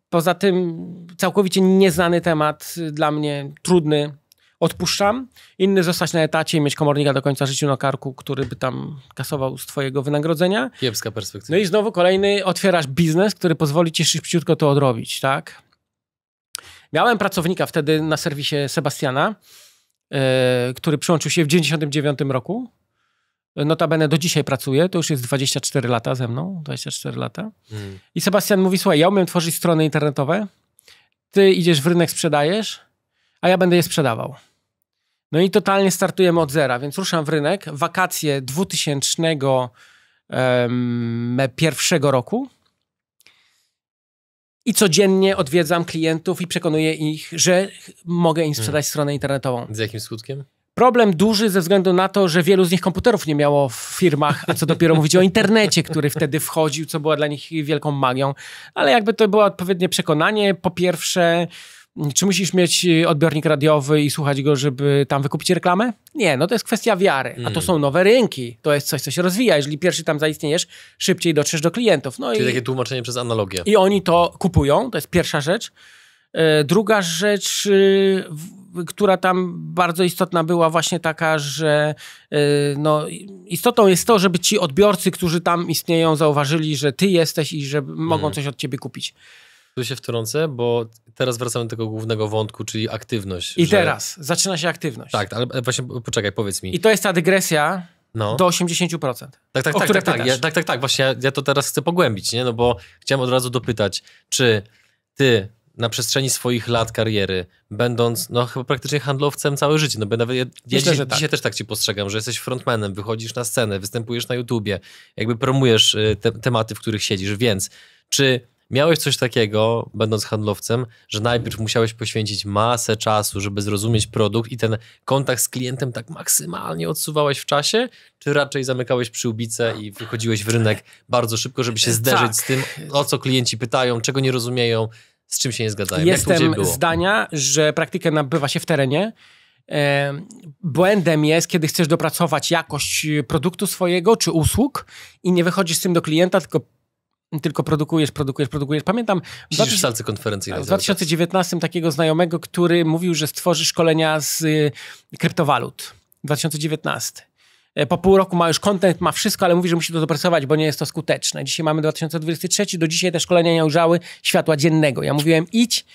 poza tym całkowicie nieznany temat, y, dla mnie trudny, odpuszczam. Inny zostać na etacie i mieć komornika do końca życia na karku, który by tam kasował z twojego wynagrodzenia. Kiepska perspektywa. No i znowu kolejny, otwierasz biznes, który pozwoli ci szybciutko to odrobić, tak? Miałem pracownika wtedy na serwisie Sebastiana, yy, który przyłączył się w 99 roku notabene do dzisiaj pracuje, to już jest 24 lata ze mną, 24 lata. Mhm. I Sebastian mówi, słuchaj, ja umiem tworzyć strony internetowe, ty idziesz w rynek, sprzedajesz, a ja będę je sprzedawał. No i totalnie startujemy od zera, więc ruszam w rynek. Wakacje 2001 roku. I codziennie odwiedzam klientów i przekonuję ich, że mogę im sprzedać mhm. stronę internetową. Z jakim skutkiem? Problem duży ze względu na to, że wielu z nich komputerów nie miało w firmach, a co dopiero mówić o internecie, który wtedy wchodził, co była dla nich wielką magią. Ale jakby to było odpowiednie przekonanie. Po pierwsze, czy musisz mieć odbiornik radiowy i słuchać go, żeby tam wykupić reklamę? Nie, no to jest kwestia wiary, a to mm. są nowe rynki, to jest coś, co się rozwija. Jeżeli pierwszy tam zaistniejesz, szybciej dotrzesz do klientów. No Czyli i, takie tłumaczenie przez analogię. I oni to kupują, to jest pierwsza rzecz. E, druga rzecz, y, która tam bardzo istotna była właśnie taka, że no, istotą jest to, żeby ci odbiorcy, którzy tam istnieją, zauważyli, że ty jesteś i że mogą coś od ciebie kupić. Tu się wtrącę, bo teraz wracamy do tego głównego wątku, czyli aktywność. I że... teraz zaczyna się aktywność. Tak, ale właśnie poczekaj, powiedz mi. I to jest ta dygresja no. do 80%. Tak, tak, tak, tak, tak, ja, tak, tak, tak. Właśnie ja, ja to teraz chcę pogłębić, nie? No bo chciałem od razu dopytać, czy ty na przestrzeni swoich lat kariery, będąc no, chyba praktycznie handlowcem całe życie. No, bo nawet ja, Myślę, że tak. dzisiaj też tak ci postrzegam, że jesteś frontmanem, wychodzisz na scenę, występujesz na YouTubie, jakby promujesz y, te, tematy, w których siedzisz. Więc czy miałeś coś takiego, będąc handlowcem, że najpierw musiałeś poświęcić masę czasu, żeby zrozumieć produkt i ten kontakt z klientem tak maksymalnie odsuwałeś w czasie, czy raczej zamykałeś przyłbicę i wychodziłeś w rynek bardzo szybko, żeby się e, zderzyć tak. z tym, o co klienci pytają, czego nie rozumieją, z czym się nie zgadzają. Jestem zdania, że praktykę nabywa się w terenie. Błędem jest, kiedy chcesz dopracować jakość y, produktu swojego czy usług i nie wychodzisz z tym do klienta, tylko tylko produkujesz, produkujesz, produkujesz. Pamiętam w salce konferencyjnej. W 2019 takiego znajomego, który mówił, że stworzy szkolenia z y, kryptowalut. 2019. E, po pół roku ma już content, ma wszystko, ale mówi, że musi to dopracować, bo nie jest to skuteczne. Dzisiaj mamy 2023, do dzisiaj te szkolenia nie ujrzały światła dziennego. Ja mówiłem, idź,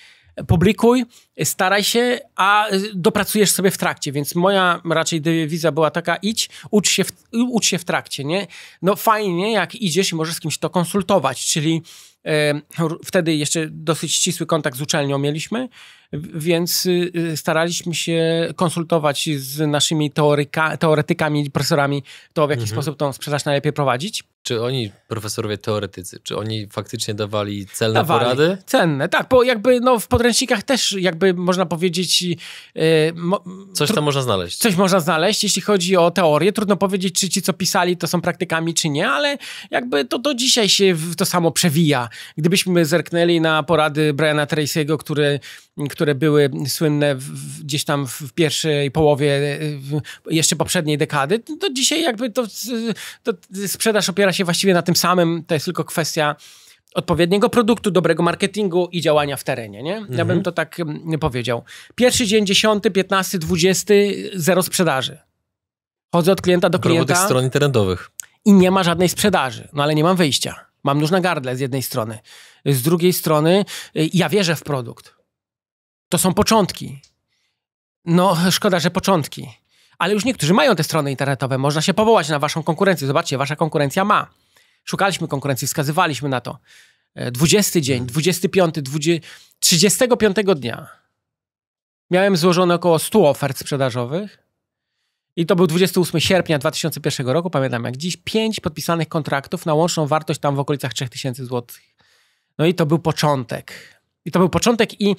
publikuj, staraj się, a y, dopracujesz sobie w trakcie, więc moja raczej dewiza była taka, idź, ucz się w, ucz się w trakcie, nie? No fajnie, jak idziesz i możesz z kimś to konsultować, czyli e, Wtedy jeszcze dosyć ścisły kontakt z uczelnią mieliśmy więc y, y, staraliśmy się konsultować z naszymi teoryka, teoretykami, profesorami to, w jaki mhm. sposób tą sprzedaż najlepiej prowadzić. Czy oni, profesorowie teoretycy, czy oni faktycznie dawali celne dawali. porady? Cenne, tak, bo jakby no, w podręcznikach też jakby można powiedzieć... Yy, coś tam można znaleźć. Coś można znaleźć, jeśli chodzi o teorię. Trudno powiedzieć, czy ci, co pisali, to są praktykami, czy nie, ale jakby to do dzisiaj się to samo przewija. Gdybyśmy zerknęli na porady Briana Tracy'ego, które, które były słynne w, gdzieś tam w pierwszej połowie y, jeszcze poprzedniej dekady, to dzisiaj jakby to, to sprzedaż opiera opiera się właściwie na tym samym, to jest tylko kwestia odpowiedniego produktu, dobrego marketingu i działania w terenie, nie? Ja mhm. bym to tak mm, powiedział. Pierwszy dzień, 10, 15, 20, zero sprzedaży. Chodzę od klienta do klienta. tych stron internetowych. I nie ma żadnej sprzedaży, no ale nie mam wyjścia. Mam nóż na gardle z jednej strony. Z drugiej strony y, ja wierzę w produkt. To są początki. No, szkoda, że początki ale już niektórzy mają te strony internetowe, można się powołać na waszą konkurencję. Zobaczcie, wasza konkurencja ma. Szukaliśmy konkurencji, wskazywaliśmy na to. 20 e, dzień, 25, 20, 35 dnia miałem złożone około 100 ofert sprzedażowych i to był 28 sierpnia 2001 roku, pamiętam jak dziś, 5 podpisanych kontraktów na łączną wartość tam w okolicach 3000 zł. No i to był początek. I to był początek i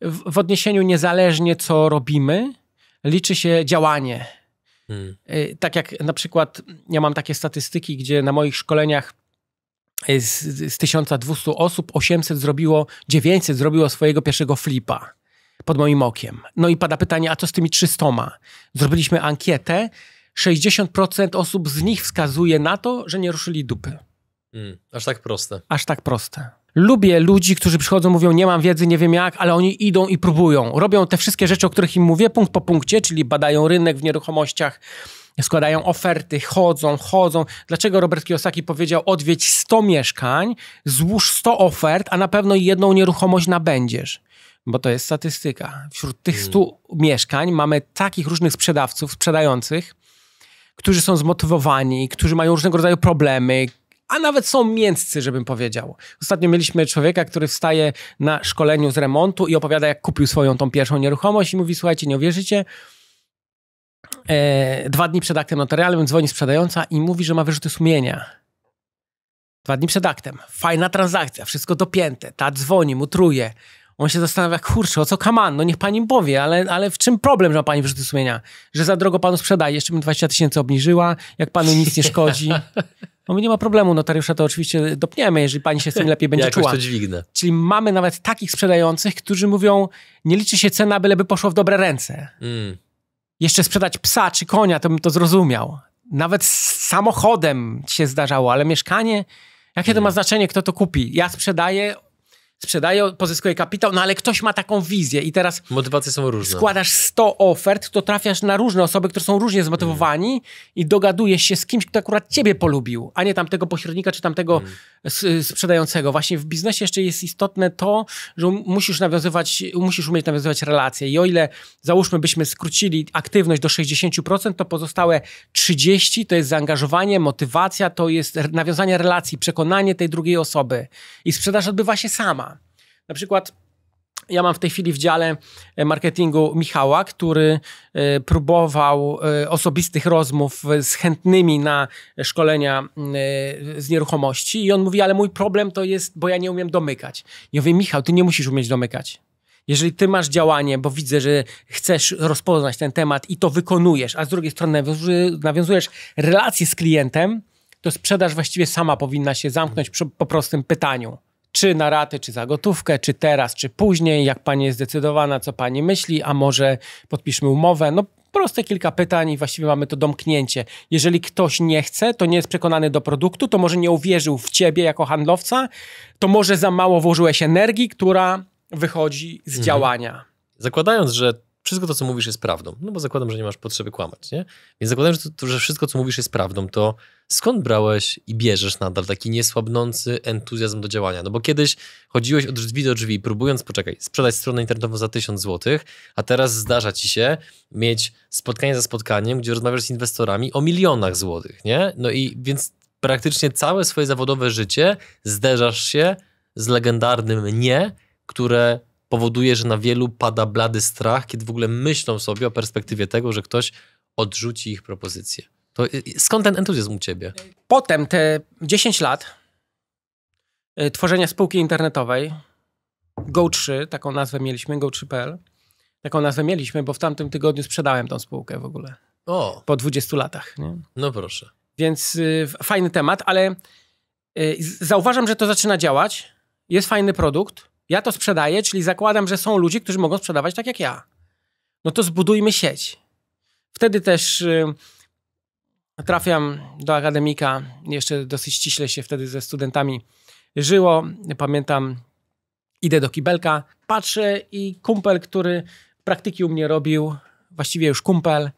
w, w odniesieniu niezależnie co robimy, liczy się działanie. Hmm. E, tak jak na przykład ja mam takie statystyki, gdzie na moich szkoleniach e, z, z 1200 osób 800 zrobiło, 900 zrobiło swojego pierwszego flipa pod moim okiem. No i pada pytanie, a co z tymi 300? Zrobiliśmy ankietę, 60% osób z nich wskazuje na to, że nie ruszyli dupy. Hmm. Aż tak proste. Aż tak proste lubię ludzi, którzy przychodzą, mówią, nie mam wiedzy, nie wiem jak, ale oni idą i próbują. Robią te wszystkie rzeczy, o których im mówię, punkt po punkcie, czyli badają rynek w nieruchomościach, składają oferty, chodzą, chodzą. Dlaczego Robert Kiyosaki powiedział, odwiedź 100 mieszkań, złóż 100 ofert, a na pewno jedną nieruchomość nabędziesz? Bo to jest statystyka. Wśród tych 100 hmm. mieszkań mamy takich różnych sprzedawców, sprzedających, którzy są zmotywowani, którzy mają różnego rodzaju problemy, a nawet są mięscy, żebym powiedział. Ostatnio mieliśmy człowieka, który wstaje na szkoleniu z remontu i opowiada, jak kupił swoją tą pierwszą nieruchomość i mówi, słuchajcie, nie uwierzycie, e, dwa dni przed aktem notarialnym dzwoni sprzedająca i mówi, że ma wyrzuty sumienia. Dwa dni przed aktem. Fajna transakcja, wszystko dopięte. Ta dzwoni, mu truje. On się zastanawia, kurczę, o co kaman, no niech pani powie, ale, ale w czym problem, że ma pani wyrzuty sumienia? Że za drogo panu sprzedaje, jeszcze bym 20 tysięcy obniżyła, jak panu nic nie szkodzi. No my nie ma problemu, notariusza to oczywiście dopniemy, jeżeli pani się z tym lepiej będzie Jakoś czuła. to dźwignę. Czyli mamy nawet takich sprzedających, którzy mówią, nie liczy się cena, byleby poszło w dobre ręce. Mm. Jeszcze sprzedać psa czy konia, to bym to zrozumiał. Nawet z samochodem się zdarzało, ale mieszkanie, jakie to ma znaczenie, kto to kupi? Ja sprzedaję, sprzedaje, pozyskuje kapitał, no ale ktoś ma taką wizję i teraz... Motywacje są różne. Składasz 100 ofert, to trafiasz na różne osoby, które są różnie zmotywowani mm. i dogadujesz się z kimś, kto akurat ciebie polubił, a nie tamtego pośrednika czy tamtego mm. sprzedającego. Właśnie w biznesie jeszcze jest istotne to, że musisz nawiązywać, musisz umieć nawiązywać relacje i o ile, załóżmy, byśmy skrócili aktywność do 60%, to pozostałe 30% to jest zaangażowanie, motywacja, to jest nawiązanie relacji, przekonanie tej drugiej osoby i sprzedaż odbywa się sama. Na przykład ja mam w tej chwili w dziale e, marketingu Michała, który e, próbował e, osobistych rozmów z chętnymi na szkolenia z nieruchomości i on mówi, ale mój problem to jest, bo ja nie umiem domykać. Ja mówię, Michał, ty nie musisz umieć domykać. Jeżeli ty masz działanie, bo widzę, że chcesz rozpoznać ten temat i to wykonujesz, a z drugiej strony nawiązujesz relacje z klientem, to sprzedaż właściwie sama powinna się zamknąć po prostym pytaniu czy na raty, czy za gotówkę, czy teraz, czy później, jak pani jest zdecydowana, co pani myśli, a może podpiszmy umowę. No proste kilka pytań i właściwie mamy to domknięcie. Jeżeli ktoś nie chce, to nie jest przekonany do produktu, to może nie uwierzył w ciebie jako handlowca, to może za mało włożyłeś energii, która wychodzi z mhm. działania. Zakładając, że wszystko to, co mówisz, jest prawdą, no bo zakładam, że nie masz potrzeby kłamać, nie? Więc zakładając, że, to, że wszystko, co mówisz, jest prawdą, to Skąd brałeś i bierzesz nadal taki niesłabnący entuzjazm do działania? No bo kiedyś chodziłeś od drzwi do drzwi, próbując, poczekaj, sprzedać stronę internetową za 1000 zł, a teraz zdarza ci się mieć spotkanie za spotkaniem, gdzie rozmawiasz z inwestorami o milionach złotych, nie? No i więc praktycznie całe swoje zawodowe życie zderzasz się z legendarnym nie, które powoduje, że na wielu pada blady strach, kiedy w ogóle myślą sobie o perspektywie tego, że ktoś odrzuci ich propozycję. To y, y, skąd ten entuzjazm u ciebie? Potem te 10 lat y, tworzenia spółki internetowej Go3, taką nazwę mieliśmy, go3.pl. Taką nazwę mieliśmy, bo w tamtym tygodniu sprzedałem tą spółkę w ogóle. O. Po 20 latach. Nie? No proszę. Więc y, fajny temat, ale y, zauważam, że to zaczyna działać. Jest fajny produkt. Ja to sprzedaję, czyli zakładam, że są ludzie, którzy mogą sprzedawać tak jak ja. No to zbudujmy sieć. Wtedy też. Y, Trafiam do akademika, jeszcze dosyć ściśle się wtedy ze studentami żyło. Pamiętam, idę do kibelka, patrzę i kumpel, który praktyki u mnie robił, właściwie już kumpel,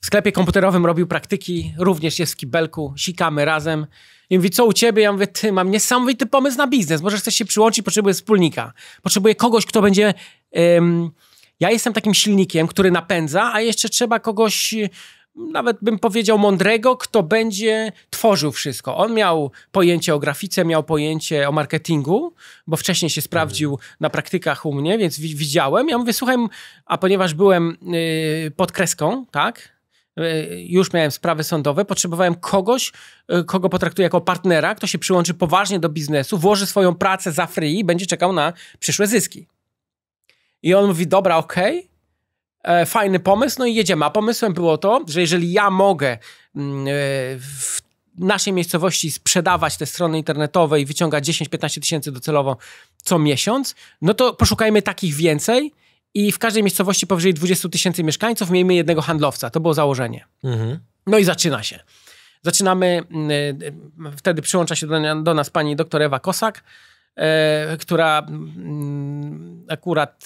w sklepie komputerowym robił praktyki, również jest w kibelku, sikamy razem. I mówi, co u ciebie? Ja mówię, ty, mam niesamowity pomysł na biznes, może chcesz się przyłączyć, potrzebuję wspólnika. Potrzebuję kogoś, kto będzie... Ym, ja jestem takim silnikiem, który napędza, a jeszcze trzeba kogoś nawet bym powiedział mądrego, kto będzie tworzył wszystko. On miał pojęcie o grafice, miał pojęcie o marketingu, bo wcześniej się sprawdził na praktykach u mnie, więc widziałem. Ja mówię, słuchaj, a ponieważ byłem yy, pod kreską, tak, y, już miałem sprawy sądowe, potrzebowałem kogoś, y, kogo potraktuję jako partnera, kto się przyłączy poważnie do biznesu, włoży swoją pracę za free i będzie czekał na przyszłe zyski. I on mówi, dobra, okej, okay, E, fajny pomysł, no i jedziemy. A pomysłem było to, że jeżeli ja mogę mm, e, w naszej miejscowości sprzedawać te strony internetowe i wyciągać 10-15 tysięcy docelowo co miesiąc, no to poszukajmy takich więcej i w każdej miejscowości powyżej 20 tysięcy mieszkańców miejmy jednego handlowca. To było założenie. Mhm. No i zaczyna się. Zaczynamy, mm, e, wtedy przyłącza się do, do nas pani doktor Ewa Kosak, E, która mm, akurat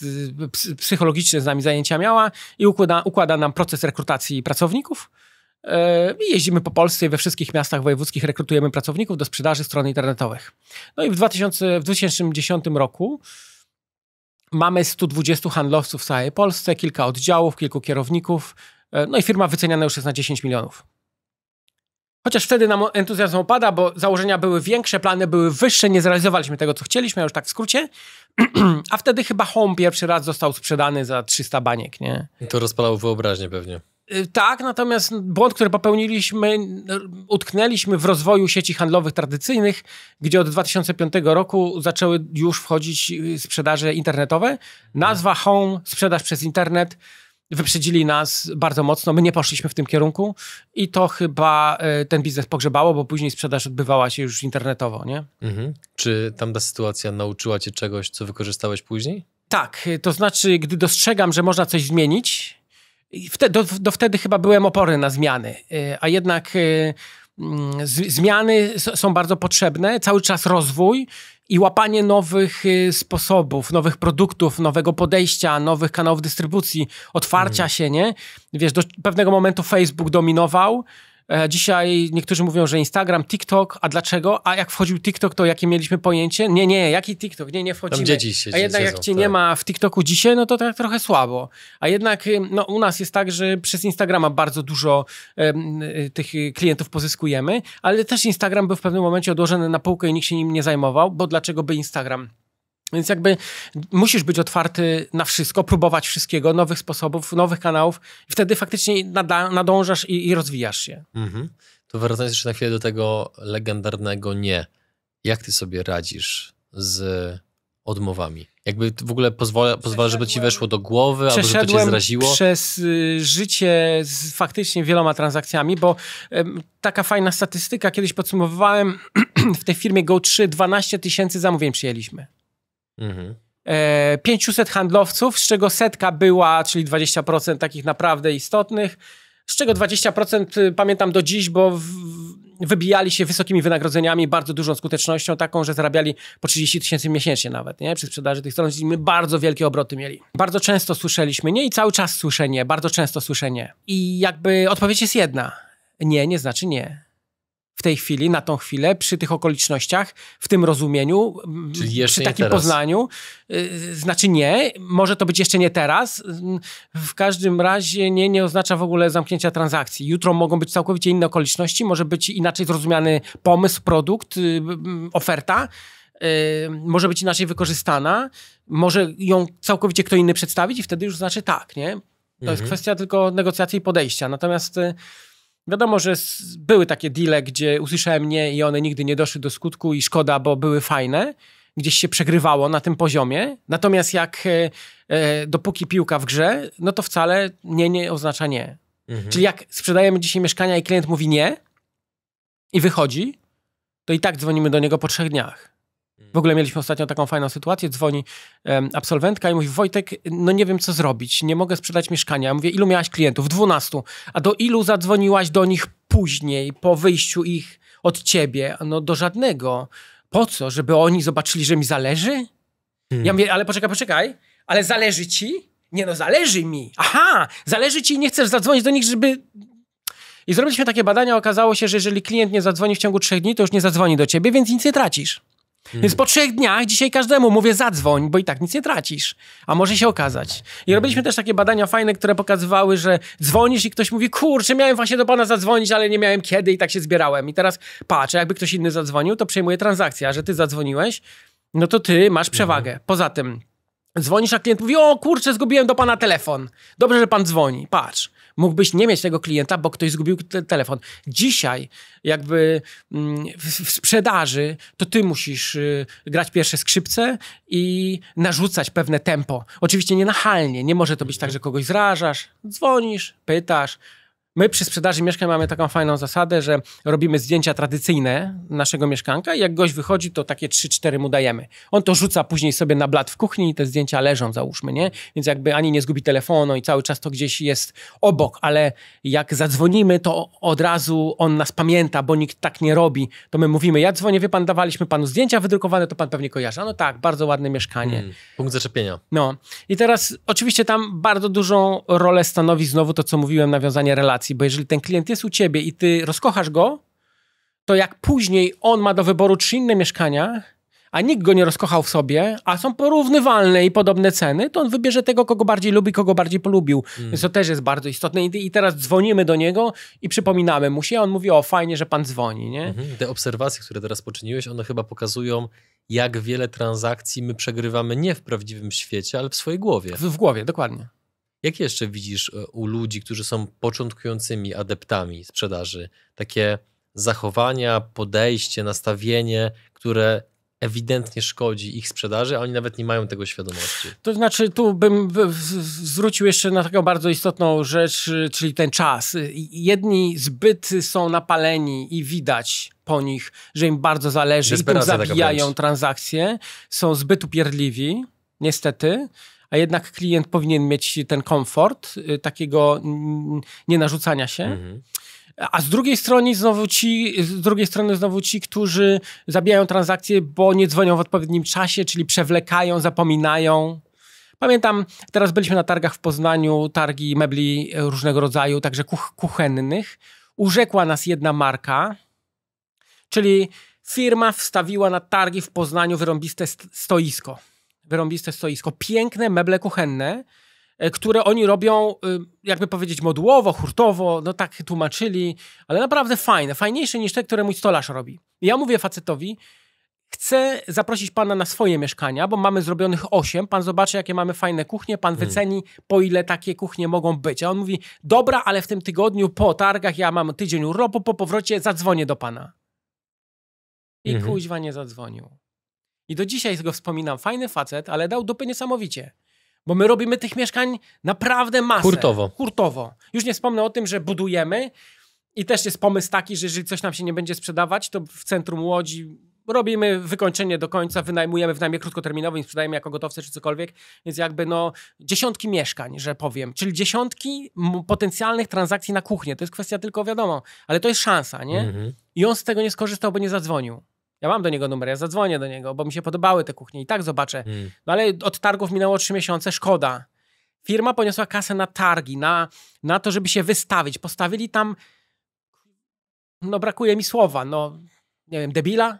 y, psychologiczne z nami zajęcia miała i układa, układa nam proces rekrutacji pracowników. E, I jeździmy po Polsce i we wszystkich miastach wojewódzkich rekrutujemy pracowników do sprzedaży stron internetowych. No i w, 2000, w 2010 roku mamy 120 handlowców w całej Polsce, kilka oddziałów, kilku kierowników. E, no i firma wyceniana już jest na 10 milionów. Chociaż wtedy nam entuzjazm opada, bo założenia były większe, plany były wyższe, nie zrealizowaliśmy tego, co chcieliśmy, już tak w skrócie. A wtedy chyba Home pierwszy raz został sprzedany za 300 baniek, nie? to rozpalało wyobraźnię pewnie. Y, tak, natomiast błąd, który popełniliśmy, y, utknęliśmy w rozwoju sieci handlowych tradycyjnych, gdzie od 2005 roku zaczęły już wchodzić y, sprzedaże internetowe. Nazwa Home, sprzedaż przez internet, wyprzedzili nas bardzo mocno. My nie poszliśmy w tym kierunku i to chyba e, ten biznes pogrzebało, bo później sprzedaż odbywała się już internetowo, nie? Mhm. Czy tamta sytuacja nauczyła cię czegoś, co wykorzystałeś później? Tak, e, to znaczy, gdy dostrzegam, że można coś zmienić, do, do wtedy chyba byłem opory na zmiany, e, a jednak Mm, zmiany są bardzo potrzebne, cały czas rozwój i łapanie nowych y, sposobów, nowych produktów, nowego podejścia, nowych kanałów dystrybucji, otwarcia mm. się, nie? Wiesz, do pewnego momentu Facebook dominował, E, dzisiaj niektórzy mówią, że Instagram, TikTok, a dlaczego? A jak wchodził TikTok, to jakie mieliśmy pojęcie? Nie, nie, jaki TikTok? Nie, nie wchodzimy. Tam dzieci się a jednak jak cię tak. nie ma w TikToku dzisiaj, no to tak trochę słabo. A jednak y, no, u nas jest tak, że przez Instagrama bardzo dużo um, tych klientów pozyskujemy, ale też Instagram był w pewnym momencie odłożony na półkę i nikt się nim nie zajmował, bo dlaczego by Instagram? Więc jakby musisz być otwarty na wszystko, próbować wszystkiego, nowych sposobów, nowych kanałów i wtedy faktycznie nada, nadążasz i, i, rozwijasz się. Mhm. To wracając jeszcze na chwilę do tego legendarnego nie. Jak ty sobie radzisz z odmowami? Jakby w ogóle pozwala, pozwala żeby ci weszło do głowy, albo żeby to cię zraziło? przez y, życie z faktycznie wieloma transakcjami, bo taka fajna statystyka, kiedyś podsumowywałem, w tej firmie Go3 12 tysięcy zamówień przyjęliśmy. 500 mhm. e, handlowców, z czego setka była, czyli 20% takich naprawdę istotnych, z czego 20% y, pamiętam do dziś, bo w, wybijali się wysokimi wynagrodzeniami, bardzo dużą skutecznością, taką, że zarabiali po 30 tysięcy miesięcznie nawet, nie? Przy sprzedaży tych stron, my bardzo wielkie obroty mieli. Bardzo często słyszeliśmy nie i cały czas słyszę nie, bardzo często słyszę nie. I jakby odpowiedź jest jedna. Nie, nie znaczy nie w tej chwili, na tą chwilę, przy tych okolicznościach, w tym rozumieniu, przy takim poznaniu. Y, znaczy nie, może to być jeszcze nie teraz. Y, w każdym razie nie, nie oznacza w ogóle zamknięcia transakcji. Jutro mogą być całkowicie inne okoliczności, może być inaczej zrozumiany pomysł, produkt, y, oferta. Może być inaczej wykorzystana, może ją całkowicie kto inny przedstawić, i wtedy już znaczy tak, nie? To mhm. jest kwestia tylko negocjacji i podejścia. Natomiast Wiadomo, że były takie deale, gdzie usłyszałem nie i one nigdy nie doszły do skutku i szkoda, bo były fajne. Gdzieś się przegrywało na tym poziomie. Natomiast jak e, e, dopóki piłka w grze, no to wcale nie, nie oznacza nie. Mhm. Czyli jak sprzedajemy dzisiaj mieszkania i klient mówi nie i wychodzi, to i tak dzwonimy do niego po trzech dniach. W ogóle mieliśmy ostatnio taką fajną sytuację. Dzwoni um, absolwentka i mówi: Wojtek, no nie wiem co zrobić, nie mogę sprzedać mieszkania. Ja mówię: Ilu miałaś klientów? 12. A do ilu zadzwoniłaś do nich później, po wyjściu ich od ciebie? No do żadnego. Po co? Żeby oni zobaczyli, że mi zależy? Hmm. Ja mówię: Ale poczekaj, poczekaj, ale zależy ci? Nie, no zależy mi. Aha, zależy ci i nie chcesz zadzwonić do nich, żeby i zrobiliśmy takie badania, okazało się, że jeżeli klient nie zadzwoni w ciągu trzech dni, to już nie zadzwoni do ciebie, więc nic nie tracisz. Hmm. Więc po trzech dniach dzisiaj każdemu mówię zadzwoń, bo i tak nic nie tracisz, a może się okazać. I hmm. robiliśmy też takie badania fajne, które pokazywały, że dzwonisz i ktoś mówi, kurczę, miałem właśnie do pana zadzwonić, ale nie miałem kiedy i tak się zbierałem. I teraz patrzę, jakby ktoś inny zadzwonił, to przejmuje transakcja, a że ty zadzwoniłeś, no to ty masz przewagę. Hmm. Poza tym dzwonisz, a klient mówi, o kurczę, zgubiłem do pana telefon. Dobrze, że pan dzwoni, patrz mógłbyś nie mieć tego klienta, bo ktoś zgubił te telefon. Dzisiaj jakby mm, w, sprzedaży to ty musisz y, grać pierwsze skrzypce i narzucać pewne tempo. Oczywiście nie nachalnie, nie może to być tak, że kogoś zrażasz, dzwonisz, pytasz, My przy sprzedaży mieszkań mamy taką fajną zasadę, że robimy zdjęcia tradycyjne naszego mieszkanka i jak gość wychodzi, to takie 3-4 mu dajemy. On to rzuca później sobie na blat w kuchni i te zdjęcia leżą, załóżmy, nie? Więc jakby ani nie zgubi telefonu i cały czas to gdzieś jest obok, ale jak zadzwonimy, to od razu on nas pamięta, bo nikt tak nie robi. To my mówimy, ja dzwonię, wie pan, dawaliśmy panu zdjęcia wydrukowane, to pan pewnie kojarzy. No tak, bardzo ładne mieszkanie. Hmm, punkt zaczepienia. No. I teraz oczywiście tam bardzo dużą rolę stanowi znowu to, co mówiłem, nawiązanie relacji relacji, bo jeżeli ten klient jest u ciebie i ty rozkochasz go, to jak później on ma do wyboru trzy inne mieszkania, a nikt go nie rozkochał w sobie, a są porównywalne i podobne ceny, to on wybierze tego, kogo bardziej lubi, kogo bardziej polubił. Mm. Więc to też jest bardzo istotne. I, I, teraz dzwonimy do niego i przypominamy mu się, a on mówi, o fajnie, że pan dzwoni. Nie? Mhm. Te obserwacje, które teraz poczyniłeś, one chyba pokazują, jak wiele transakcji my przegrywamy nie w prawdziwym świecie, ale w swojej głowie. W, w głowie, dokładnie. Jakie jeszcze widzisz e, u ludzi, którzy są początkującymi adeptami sprzedaży, takie zachowania, podejście, nastawienie, które ewidentnie szkodzi ich sprzedaży, a oni nawet nie mają tego świadomości. To znaczy, tu bym zwrócił jeszcze na taką bardzo istotną rzecz, y, czyli ten czas. Y, jedni zbyt są napaleni i widać po nich, że im bardzo zależy i tym zabijają transakcje, są zbyt upierdliwi, niestety a jednak klient powinien mieć ten komfort y, takiego nienarzucania się. Mhm. A z drugiej strony znowu ci, z drugiej strony znowu ci, którzy zabijają transakcje, bo nie dzwonią w odpowiednim czasie, czyli przewlekają, zapominają. Pamiętam, teraz byliśmy na targach w Poznaniu, targi mebli różnego rodzaju, także kuch kuchennych. Urzekła nas jedna marka, czyli firma wstawiła na targi w Poznaniu wyrąbiste stoisko wyrąbiste stoisko, piękne meble kuchenne, e, które oni robią, e, jakby powiedzieć, modułowo, hurtowo, no tak tłumaczyli, ale naprawdę fajne, fajniejsze niż te, które mój stolarz robi. Ja mówię facetowi, chcę zaprosić pana na swoje mieszkania, bo mamy zrobionych osiem. pan zobaczy, jakie mamy fajne kuchnie, pan hmm. wyceni, po ile takie kuchnie mogą być. A on mówi, dobra, ale w tym tygodniu po targach ja mam tydzień urlopu, po powrocie zadzwonię do pana. I mhm. kuźwa nie zadzwonił. I do dzisiaj go wspominam. Fajny facet, ale dał dupy niesamowicie. Bo my robimy tych mieszkań naprawdę masę. Hurtowo. Hurtowo. Już nie wspomnę o tym, że budujemy i też jest pomysł taki, że jeżeli coś nam się nie będzie sprzedawać, to w centrum Łodzi robimy wykończenie do końca, wynajmujemy w najmniej krótkoterminowym, sprzedajemy jako gotowce czy cokolwiek, więc jakby no dziesiątki mieszkań, że powiem, czyli dziesiątki potencjalnych transakcji na kuchnię. To jest kwestia tylko wiadomo, ale to jest szansa, nie? Mhm. I on z tego nie skorzystał, bo nie zadzwonił. Ja mam do niego numer, ja zadzwonię do niego, bo mi się podobały te kuchnie i tak zobaczę. Mm. No ale od targów minęło trzy miesiące, szkoda. Firma poniosła kasę na targi, na, na to, żeby się wystawić. Postawili tam, no brakuje mi słowa, no nie wiem, debila?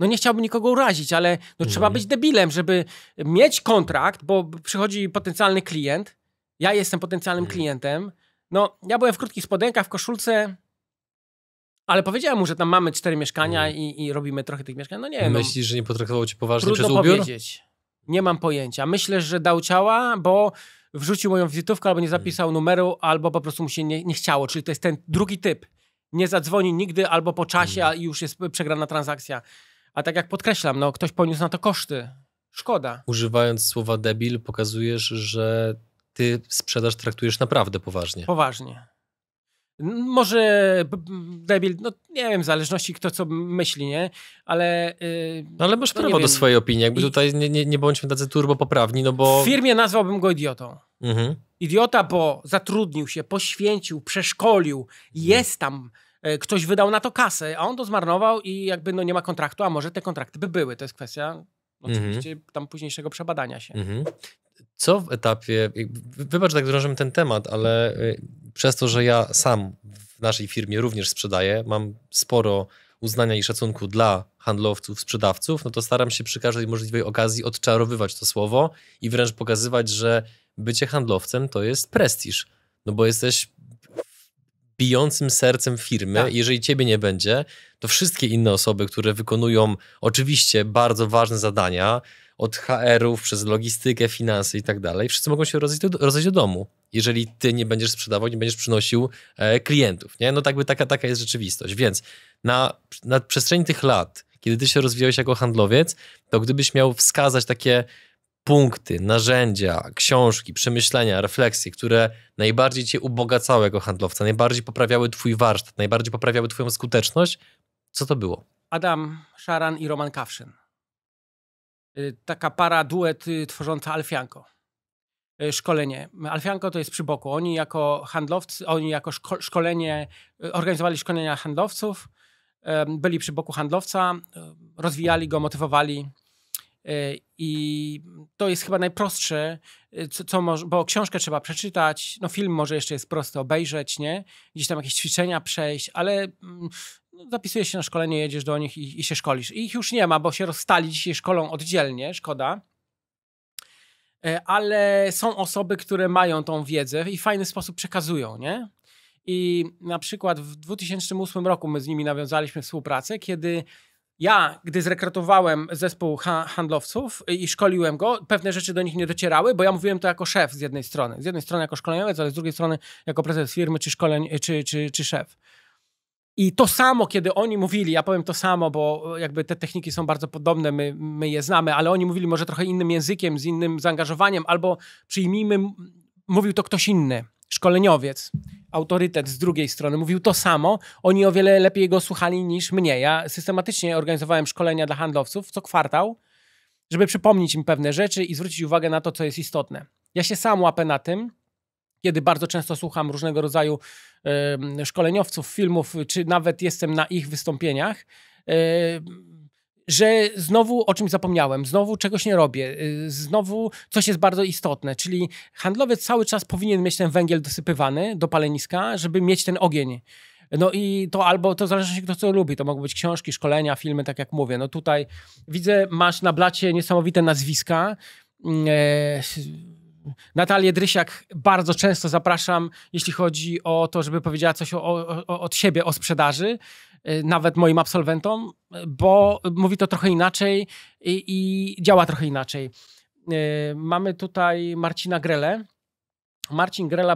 No nie chciałbym nikogo urazić, ale no, mm. trzeba mhm. być debilem, żeby mieć kontrakt, bo przychodzi potencjalny klient. Ja jestem potencjalnym mm. klientem. No, ja byłem w krótkich spodenkach, w koszulce, ale powiedziałem mu, że tam mamy cztery mieszkania mm. i, i, robimy trochę tych mieszkań. No nie wiem. No, myślisz, no, że nie potraktował cię poważnie trudno przez ubiór? powiedzieć. Nie mam pojęcia. Myślę, że dał ciała, bo wrzucił moją wizytówkę, albo nie mhm. zapisał mm. numeru, albo po prostu mu się nie, nie chciało. Czyli to jest ten drugi typ. Nie zadzwoni nigdy, albo po czasie, mm. a już jest przegrana transakcja. A tak jak podkreślam, no, ktoś poniósł na to koszty. Szkoda. Używając słowa debil, pokazujesz, że ty sprzedaż traktujesz naprawdę poważnie. Poważnie. Może debil, no nie wiem, w zależności kto co myśli, nie? Ale. Yy, no ale masz no prawo do swojej opinii, jakby I... tutaj nie, nie, nie bądźmy tacy poprawni no bo. W firmie nazwałbym go idiotą. Mhm. Idiota, bo zatrudnił się, poświęcił, przeszkolił, mhm. jest tam e, ktoś wydał na to kasę, a on to zmarnował i jakby no nie ma kontraktu, a może te kontrakty by były. To jest kwestia no, mhm. oczywiście mm tam późniejszego przebadania się. Mhm. Co w etapie, wybacz, że tak drążymy ten temat, ale y, przez to, że ja sam w naszej firmie również sprzedaję, mam sporo uznania i szacunku dla handlowców, sprzedawców, no to staram się przy każdej możliwej okazji odczarowywać to słowo i wręcz pokazywać, że bycie handlowcem to jest prestiż, no bo jesteś bijącym sercem firmy. Tak. Jeżeli ciebie nie będzie, to wszystkie inne osoby, które wykonują oczywiście bardzo ważne zadania, od HR-ów przez logistykę, finanse i tak dalej, wszyscy mogą się rozejść do, rozejść do domu jeżeli ty nie będziesz sprzedawał, nie będziesz przynosił e, klientów. Nie? No tak by taka, taka jest rzeczywistość. Więc na, na przestrzeni tych lat, kiedy ty się rozwijałeś jako handlowiec, to gdybyś miał wskazać takie punkty, narzędzia, książki, przemyślenia, refleksje, które najbardziej cię ubogacały jako handlowca, najbardziej poprawiały twój warsztat, najbardziej poprawiały twoją skuteczność, co to było? Adam Szaran i Roman Kawszyn. Y, taka para, duet y, tworząca Alfianko E, szkolenie. Alfianko to jest przy boku. Oni jako handlowcy, oni jako szko szkolenie, e, organizowali szkolenia handlowców, byli przy boku handlowca, e, rozwijali go, motywowali. I to jest chyba najprostsze, co, co może, bo książkę trzeba przeczytać, no film może jeszcze jest prosty obejrzeć, nie? Gdzieś tam jakieś ćwiczenia przejść, ale mm, no, zapisujesz się na szkolenie, jedziesz do nich i, i się szkolisz. I ich już nie ma, bo się rozstali, dzisiaj szkolą oddzielnie, szkoda. E, ale są osoby, które mają tą wiedzę i w fajny sposób przekazują, nie? I na przykład w 2008 roku my z nimi nawiązaliśmy współpracę, kiedy ja, gdy zrekrutowałem zespół handlowców i szkoliłem go, pewne rzeczy do nich nie docierały, bo ja mówiłem to jako szef z jednej strony. Z jednej strony jako szkoleniowiec, ale z drugiej strony jako prezes firmy czy, szkoleń, czy, czy, czy szef. I to samo, kiedy oni mówili, ja powiem to samo, bo e, jakby te techniki są bardzo podobne, my, my je znamy, ale oni mówili może trochę innym językiem, z innym zaangażowaniem, albo przyjmijmy, mówił to ktoś inny, szkoleniowiec, autorytet z drugiej strony, mówił to samo, oni o wiele lepiej go słuchali niż mnie. Ja systematycznie organizowałem szkolenia dla handlowców co kwartał, żeby przypomnieć im pewne rzeczy i zwrócić uwagę na to, co jest istotne. Ja się sam łapę na tym, kiedy bardzo często słucham różnego rodzaju y, szkoleniowców, filmów, czy nawet jestem na ich wystąpieniach, y, że znowu o czymś zapomniałem, znowu czegoś nie robię, y, znowu coś jest bardzo istotne, czyli handlowiec cały czas powinien mieć ten węgiel dosypywany do paleniska, żeby mieć ten ogień. No i to albo, to zależy się kto co lubi, to mogą być książki, szkolenia, filmy, tak jak mówię. No tutaj widzę, masz na blacie niesamowite nazwiska, mm, e, Natalię Drysiak bardzo często zapraszam, jeśli chodzi o to, żeby powiedziała coś o, o, od siebie o sprzedaży, e, nawet moim absolwentom, bo mówi to trochę inaczej i, i działa trochę inaczej. E, mamy tutaj Marcina Grele. Marcin Grela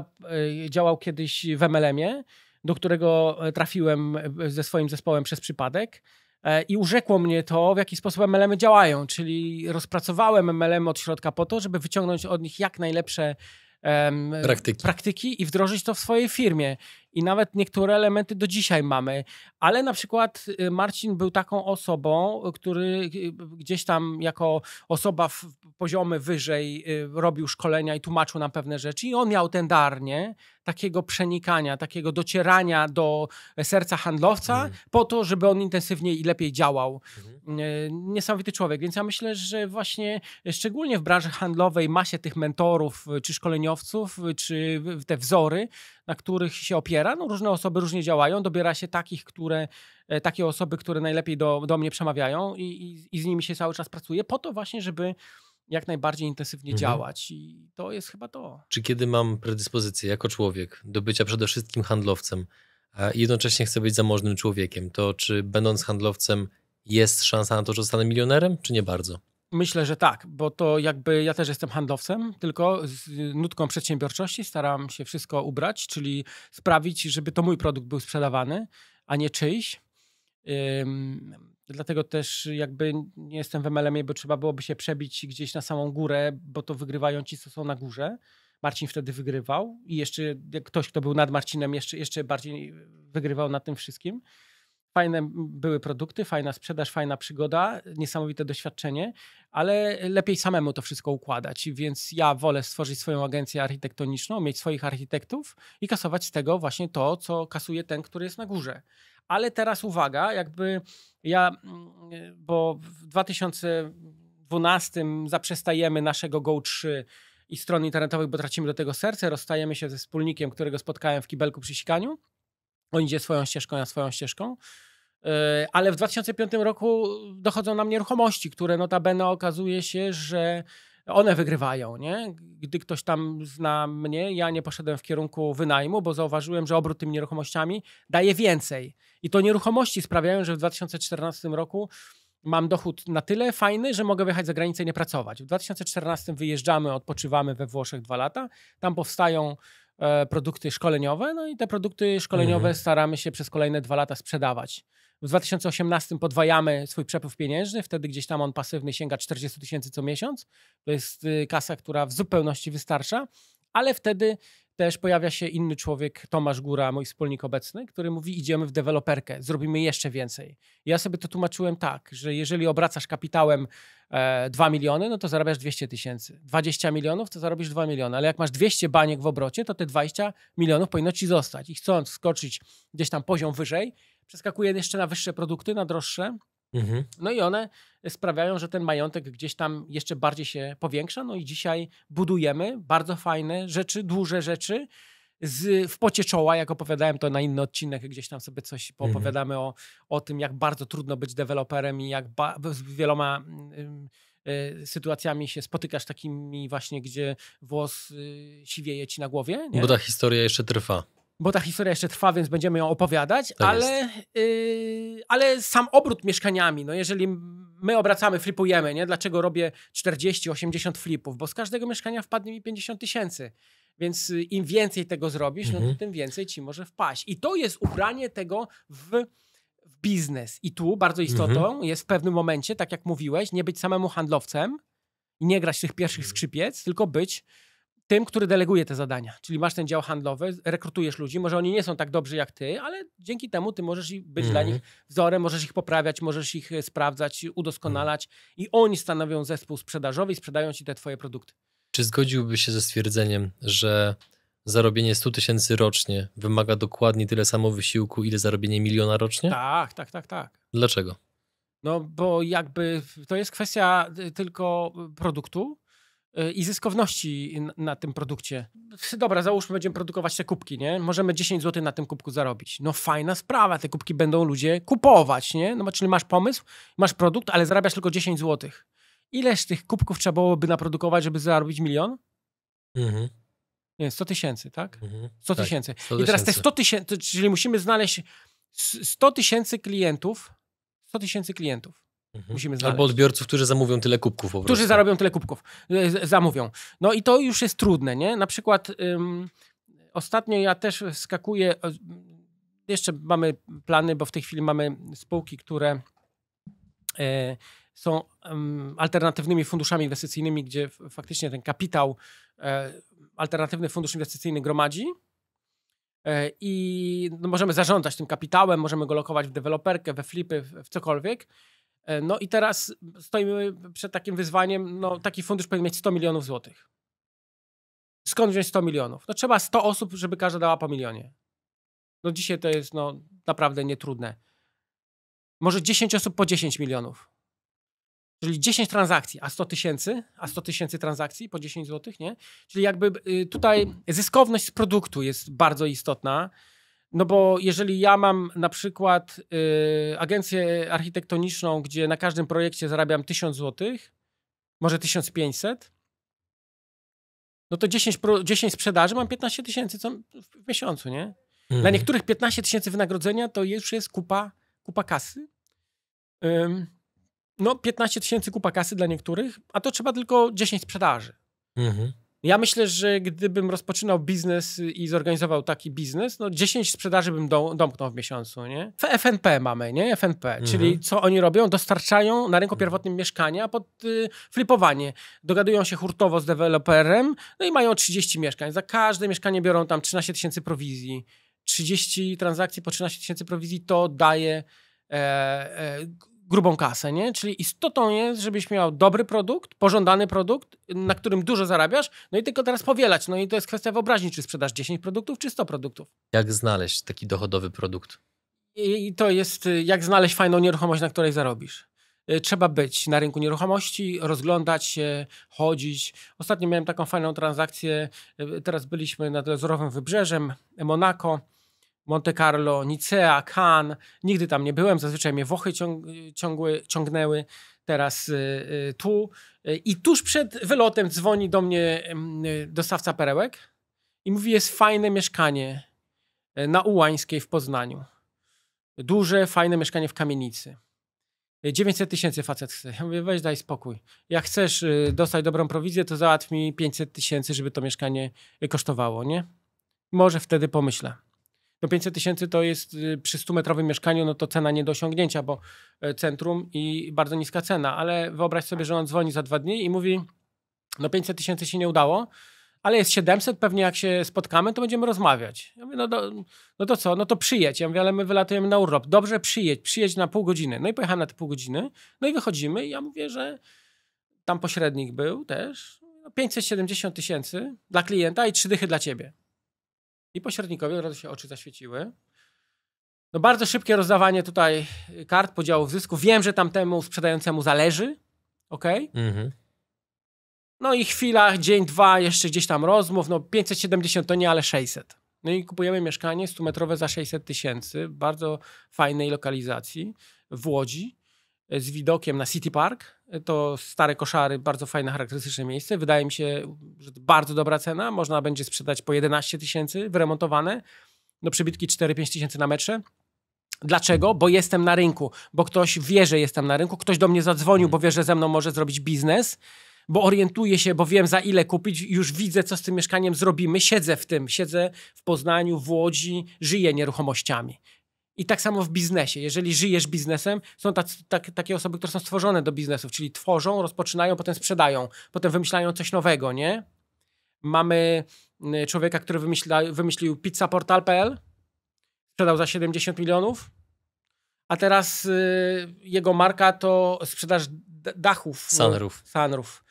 e, działał kiedyś w MLM-ie, do którego trafiłem ze swoim zespołem przez przypadek. E, i urzekło mnie to, w jaki sposób MLM-y działają, czyli rozpracowałem MLM y od środka po to, żeby wyciągnąć od nich jak najlepsze um, praktyki. praktyki. i wdrożyć to w swojej firmie i nawet niektóre elementy do dzisiaj mamy, ale na przykład y, Marcin był taką osobą, y, który y, gdzieś tam jako osoba w poziomy wyżej robił szkolenia i tłumaczył nam pewne rzeczy i on miał ten dar, nie? Takiego przenikania, takiego docierania do serca handlowca mhm. po to, żeby on intensywniej i lepiej działał. Mhm. Niesamowity człowiek, więc ja myślę, że właśnie szczególnie w branży handlowej ma się tych mentorów, czy szkoleniowców, czy te wzory, na których się opiera. No, różne osoby różnie działają, dobiera się takich, które, e, takie osoby, które najlepiej do, do mnie przemawiają i, i, i z nimi się cały czas pracuje, po to właśnie, żeby jak najbardziej intensywnie mhm. działać i to jest chyba to. Czy kiedy mam predyspozycję jako człowiek do bycia przede wszystkim handlowcem, a jednocześnie chcę być zamożnym człowiekiem, to czy będąc handlowcem jest szansa na to, że zostanę milionerem, czy nie bardzo? Myślę, że tak, bo to jakby ja też jestem handlowcem, tylko z nutką przedsiębiorczości staram się wszystko ubrać, czyli sprawić, żeby to mój produkt był sprzedawany, a nie czyjś. dlatego też jakby nie jestem w MLM-ie, bo trzeba byłoby się przebić gdzieś na samą górę, bo to wygrywają ci, co są na górze. Marcin wtedy wygrywał i jeszcze ktoś, kto był nad Marcinem, jeszcze, jeszcze bardziej wygrywał na tym wszystkim. Fajne były produkty, fajna sprzedaż, fajna przygoda, niesamowite doświadczenie, ale lepiej samemu to wszystko układać. Więc ja wolę stworzyć swoją agencję architektoniczną, mieć swoich architektów i kasować z tego właśnie to, co kasuje ten, który jest na górze. Ale teraz uwaga, jakby ja, bo w 2012 zaprzestajemy naszego Go 3 i stron internetowych, bo tracimy do tego serce, rozstajemy się ze wspólnikiem, którego spotkałem w kibelku przy sikaniu on idzie swoją ścieżką, ja swoją ścieżką. E, ale w 2005 roku dochodzą nam nieruchomości, które notabene okazuje się, że one wygrywają, nie? Gdy ktoś tam zna mnie, ja nie poszedłem w kierunku wynajmu, bo zauważyłem, że obrót tymi nieruchomościami daje więcej. I to nieruchomości sprawiają, że w 2014 roku mam dochód na tyle fajny, że mogę wyjechać za granicę i nie pracować. W 2014 wyjeżdżamy, odpoczywamy we Włoszech dwa lata. Tam powstają E, produkty szkoleniowe, no i te produkty szkoleniowe mhm. staramy się przez kolejne dwa lata sprzedawać. W 2018 podwajamy swój przepływ pieniężny, wtedy gdzieś tam on pasywny sięga 40 tysięcy co miesiąc. To jest y, kasa, która w zupełności wystarcza, ale wtedy też pojawia się inny człowiek, Tomasz Góra, mój wspólnik obecny, który mówi: Idziemy w deweloperkę, zrobimy jeszcze więcej. Ja sobie to tłumaczyłem tak, że jeżeli obracasz kapitałem e, 2 miliony, no to zarabiasz 200 tysięcy. 20 milionów to zarobisz 2 miliony, ale jak masz 200 baniek w obrocie, to te 20 milionów powinno ci zostać. I chcąc skoczyć gdzieś tam poziom wyżej, przeskakuje jeszcze na wyższe produkty, na droższe Mhm. No i one sprawiają, że ten majątek gdzieś tam jeszcze bardziej się powiększa. No i dzisiaj budujemy bardzo fajne rzeczy, duże rzeczy. Z, w pocie czoła, jak opowiadałem to na inny odcinek, gdzieś tam sobie coś mhm. opowiadamy mhm. o, o tym, jak bardzo trudno być deweloperem i jak ba, z wieloma mm, y, y, sytuacjami się spotykasz takimi właśnie, gdzie włos y, siwieje ci na głowie. Nie? Bo ta historia jeszcze trwa bo ta historia jeszcze trwa, więc będziemy ją opowiadać, tak ale, yy, ale sam obrót mieszkaniami, no jeżeli my obracamy, flipujemy, nie? Dlaczego robię 40-80 flipów? Bo z każdego mieszkania wpadnie mi 50 tysięcy. Więc y, im więcej tego zrobisz, mhm. no to mhm. tym więcej ci może wpaść. I to jest ubranie tego w, w biznes. I tu bardzo istotą mhm. jest w pewnym momencie, tak jak mówiłeś, nie być samemu handlowcem i nie grać tych pierwszych mhm. skrzypiec, tylko być tym, który deleguje te zadania. Czyli masz ten dział handlowy, rekrutujesz ludzi, może oni nie są tak dobrzy jak ty, ale dzięki temu ty możesz być dla mhm. nich wzorem, możesz ich poprawiać, możesz ich e, sprawdzać, udoskonalać mhm. i oni stanowią zespół sprzedażowy i sprzedają ci te twoje produkty. Czy zgodziłby się ze stwierdzeniem, że zarobienie 100 tysięcy rocznie wymaga dokładnie tyle samo wysiłku, ile zarobienie miliona rocznie? Tak, tak, tak, tak. Dlaczego? No bo jakby to jest kwestia e, tylko produktu, Y, i zyskowności na tym produkcie. Dobra, załóżmy, będziemy produkować te kubki, nie? Możemy 10 zł na tym kubku zarobić. No fajna sprawa, te kubki będą ludzie kupować, nie? No czyli masz pomysł, masz produkt, ale zarabiasz tylko 10 zł. Ileż tych kubków trzeba byłoby naprodukować, żeby zarobić milion? Mhm. Nie, 100 tysięcy, tak? Mhm. 100 tak, tysięcy. Tak, I teraz te 100 tysięcy, czyli musimy znaleźć 100 tysięcy klientów, 100 tysięcy klientów Mhm. Musimy Albo odbiorców, którzy zamówią tyle kubków po Którzy zarobią tyle kubków. E, zamówią. No i to już jest trudne, nie? Na przykład ym, ostatnio ja też skakuję... Jeszcze mamy plany, bo w tej chwili mamy spółki, które... E, są alternatywnymi funduszami inwestycyjnymi, gdzie faktycznie ten kapitał e, alternatywny fundusz inwestycyjny gromadzi. E, I no, możemy zarządzać tym kapitałem, możemy go lokować w deweloperkę, we flipy, w cokolwiek. E, no i teraz stoimy przed takim wyzwaniem, no taki fundusz powinien mieć 100 milionów złotych. Skąd wziąć 100 milionów? No trzeba 100 osób, żeby każda dała po milionie. No dzisiaj to jest no naprawdę nietrudne. Może 10 osób po 10 milionów. Czyli 10 transakcji, a 100 tysięcy, a 100 tysięcy transakcji po 10 złotych, nie? Czyli jakby y, tutaj zyskowność z produktu jest bardzo istotna. No bo jeżeli ja mam na przykład y, agencję architektoniczną, gdzie na każdym projekcie zarabiam 1000 zł, może 1500, no to 10, pro, 10 sprzedaży mam 15 tysięcy w miesiącu, nie? Mhm. Dla niektórych 15 tysięcy wynagrodzenia to już jest kupa, kupa kasy. Ym, no 15 tysięcy kupa kasy dla niektórych, a to trzeba tylko 10 sprzedaży. Mhm. Ja myślę, że gdybym rozpoczynał biznes i zorganizował taki biznes, no 10 sprzedaży bym domknął w miesiącu, nie? FNP mamy, nie? FNP, mhm. czyli co oni robią? Dostarczają na rynku pierwotnym mieszkania pod y, flipowanie. Dogadują się hurtowo z deweloperem, no i mają 30 mieszkań. Za każde mieszkanie biorą tam 13 tysięcy prowizji. 30 transakcji po 13 tysięcy prowizji to daje... E, e, grubą kasę, nie? Czyli istotą jest, żebyś miał dobry produkt, pożądany produkt, na którym dużo zarabiasz, no i tylko teraz powielać. No i to jest kwestia wyobraźni, czy sprzedasz 10 produktów, czy 100 produktów. Jak znaleźć taki dochodowy produkt? I to jest, y, jak znaleźć fajną nieruchomość, na której zarobisz y, trzeba być na rynku nieruchomości, rozglądać się, chodzić. Ostatnio miałem taką fajną transakcję. Y, teraz byliśmy nad Lezurowym Wybrzeżem, Monako. Monte Carlo, Nicea, Cannes. Nigdy tam nie byłem, zazwyczaj mnie Włochy ciąg ciągły, ciągnęły, teraz y, y, tu. I tuż przed wylotem dzwoni do mnie mm, dostawca perełek i mówi, jest fajne mieszkanie e, na Ułańskiej w Poznaniu. Duże, fajne mieszkanie w kamienicy. 900 tysięcy facet chce. Ja mówię, weź daj spokój. Jak chcesz y, dostać dobrą prowizję, to załatw mi 500 tysięcy, żeby to mieszkanie kosztowało, nie? Może wtedy pomyślę no 500 tysięcy to jest y, przy 100-metrowym mieszkaniu, no to cena nie do osiągnięcia, bo e, centrum i bardzo niska cena, ale wyobraź sobie, że on dzwoni za dwa dni i mówi, no 500 tysięcy się nie udało, ale jest 700, pewnie jak się spotkamy, to będziemy rozmawiać. Ja mówię, no, do, no to co, no to przyjedź. Ja mówię, ale my wylatujemy na urlop. Dobrze, przyjedź, przyjedź na pół godziny. No i pojechałem na te pół godziny, no i wychodzimy i ja mówię, że tam pośrednik był też, 570 no, tysięcy dla klienta i trzy dychy dla ciebie i pośrednikowi, od razu się oczy zaświeciły. No bardzo szybkie rozdawanie tutaj y, kart podziałów zysku. Wiem, że tamtemu sprzedającemu zależy, ok? Mhm. No i chwila, dzień, dwa, jeszcze gdzieś tam rozmów, no 570 to nie, ale 600. No i kupujemy mieszkanie 100-metrowe za 600 tysięcy, bardzo fajnej lokalizacji w Łodzi, y, z widokiem na City Park. To stare koszary, bardzo fajne, charakterystyczne miejsce. Wydaje mi się, że to bardzo dobra cena. Można będzie sprzedać po 11 tysięcy, wyremontowane. No przybitki 4-5 tysięcy na metrze. Dlaczego? Bo jestem na rynku, bo ktoś wie, że jestem na rynku, ktoś do mnie zadzwonił, bo wie, że ze mną może zrobić biznes, bo orientuję się, bo wiem za ile kupić, już widzę, co z tym mieszkaniem zrobimy, siedzę w tym, siedzę w Poznaniu, w Łodzi, żyję nieruchomościami. I tak samo w biznesie. Jeżeli żyjesz biznesem, są tak, takie osoby, które są stworzone do biznesów, czyli tworzą, rozpoczynają, potem sprzedają, potem wymyślają coś nowego, nie? Mamy y, człowieka, który wymyśla, wymyślił pizzaportal.pl, sprzedał za 70 milionów, a teraz y, jego marka to sprzedaż dachów. Sunroof. No, sunroof.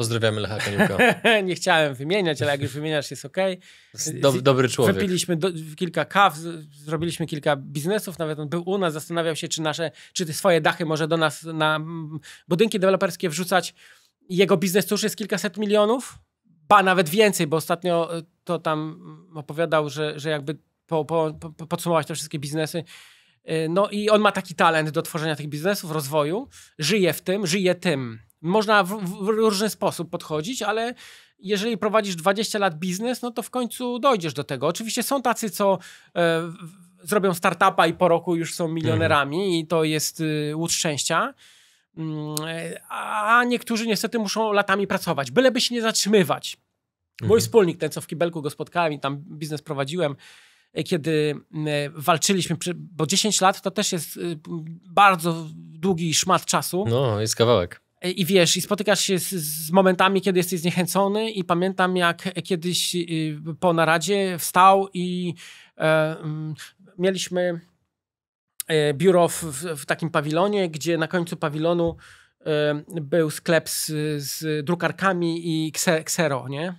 Pozdrawiamy Lecha Kaniuka. nie chciałem wymieniać, ale jak już wymieniasz, jest ok. dobry człowiek. Wypiliśmy do, kilka kaw, zrobiliśmy kilka biznesów, nawet on był u nas, zastanawiał się, czy nasze, czy te swoje dachy może do nas na budynki deweloperskie wrzucać. Jego biznes to już jest kilkaset milionów, ba nawet więcej, bo ostatnio e, to tam mm, opowiadał, że, że jakby po, po, po podsumować te wszystkie biznesy, e, no i on ma taki talent do tworzenia tych biznesów, rozwoju, żyje w tym, żyje tym. Można w, w różny sposób podchodzić, ale jeżeli prowadzisz 20 lat biznes, no to w końcu dojdziesz do tego. Oczywiście są tacy, co e, zrobią startupa i po roku już są milionerami mhm. i to jest y, łód szczęścia. Mm, e, a niektórzy niestety muszą latami pracować, byleby się nie zatrzymywać. Mój mhm. wspólnik, ten co w kibelku go spotkałem i tam biznes prowadziłem, e, kiedy e, walczyliśmy, bo 10 lat to też jest y, bardzo długi szmat czasu. No, jest kawałek. I wiesz, i spotykasz się z, z, momentami, kiedy jesteś zniechęcony, i pamiętam, jak kiedyś y, po naradzie wstał i e, mm, mieliśmy e, biuro w, w, takim pawilonie, gdzie na końcu pawilonu e, był sklep z, z drukarkami i kse, ksero, nie?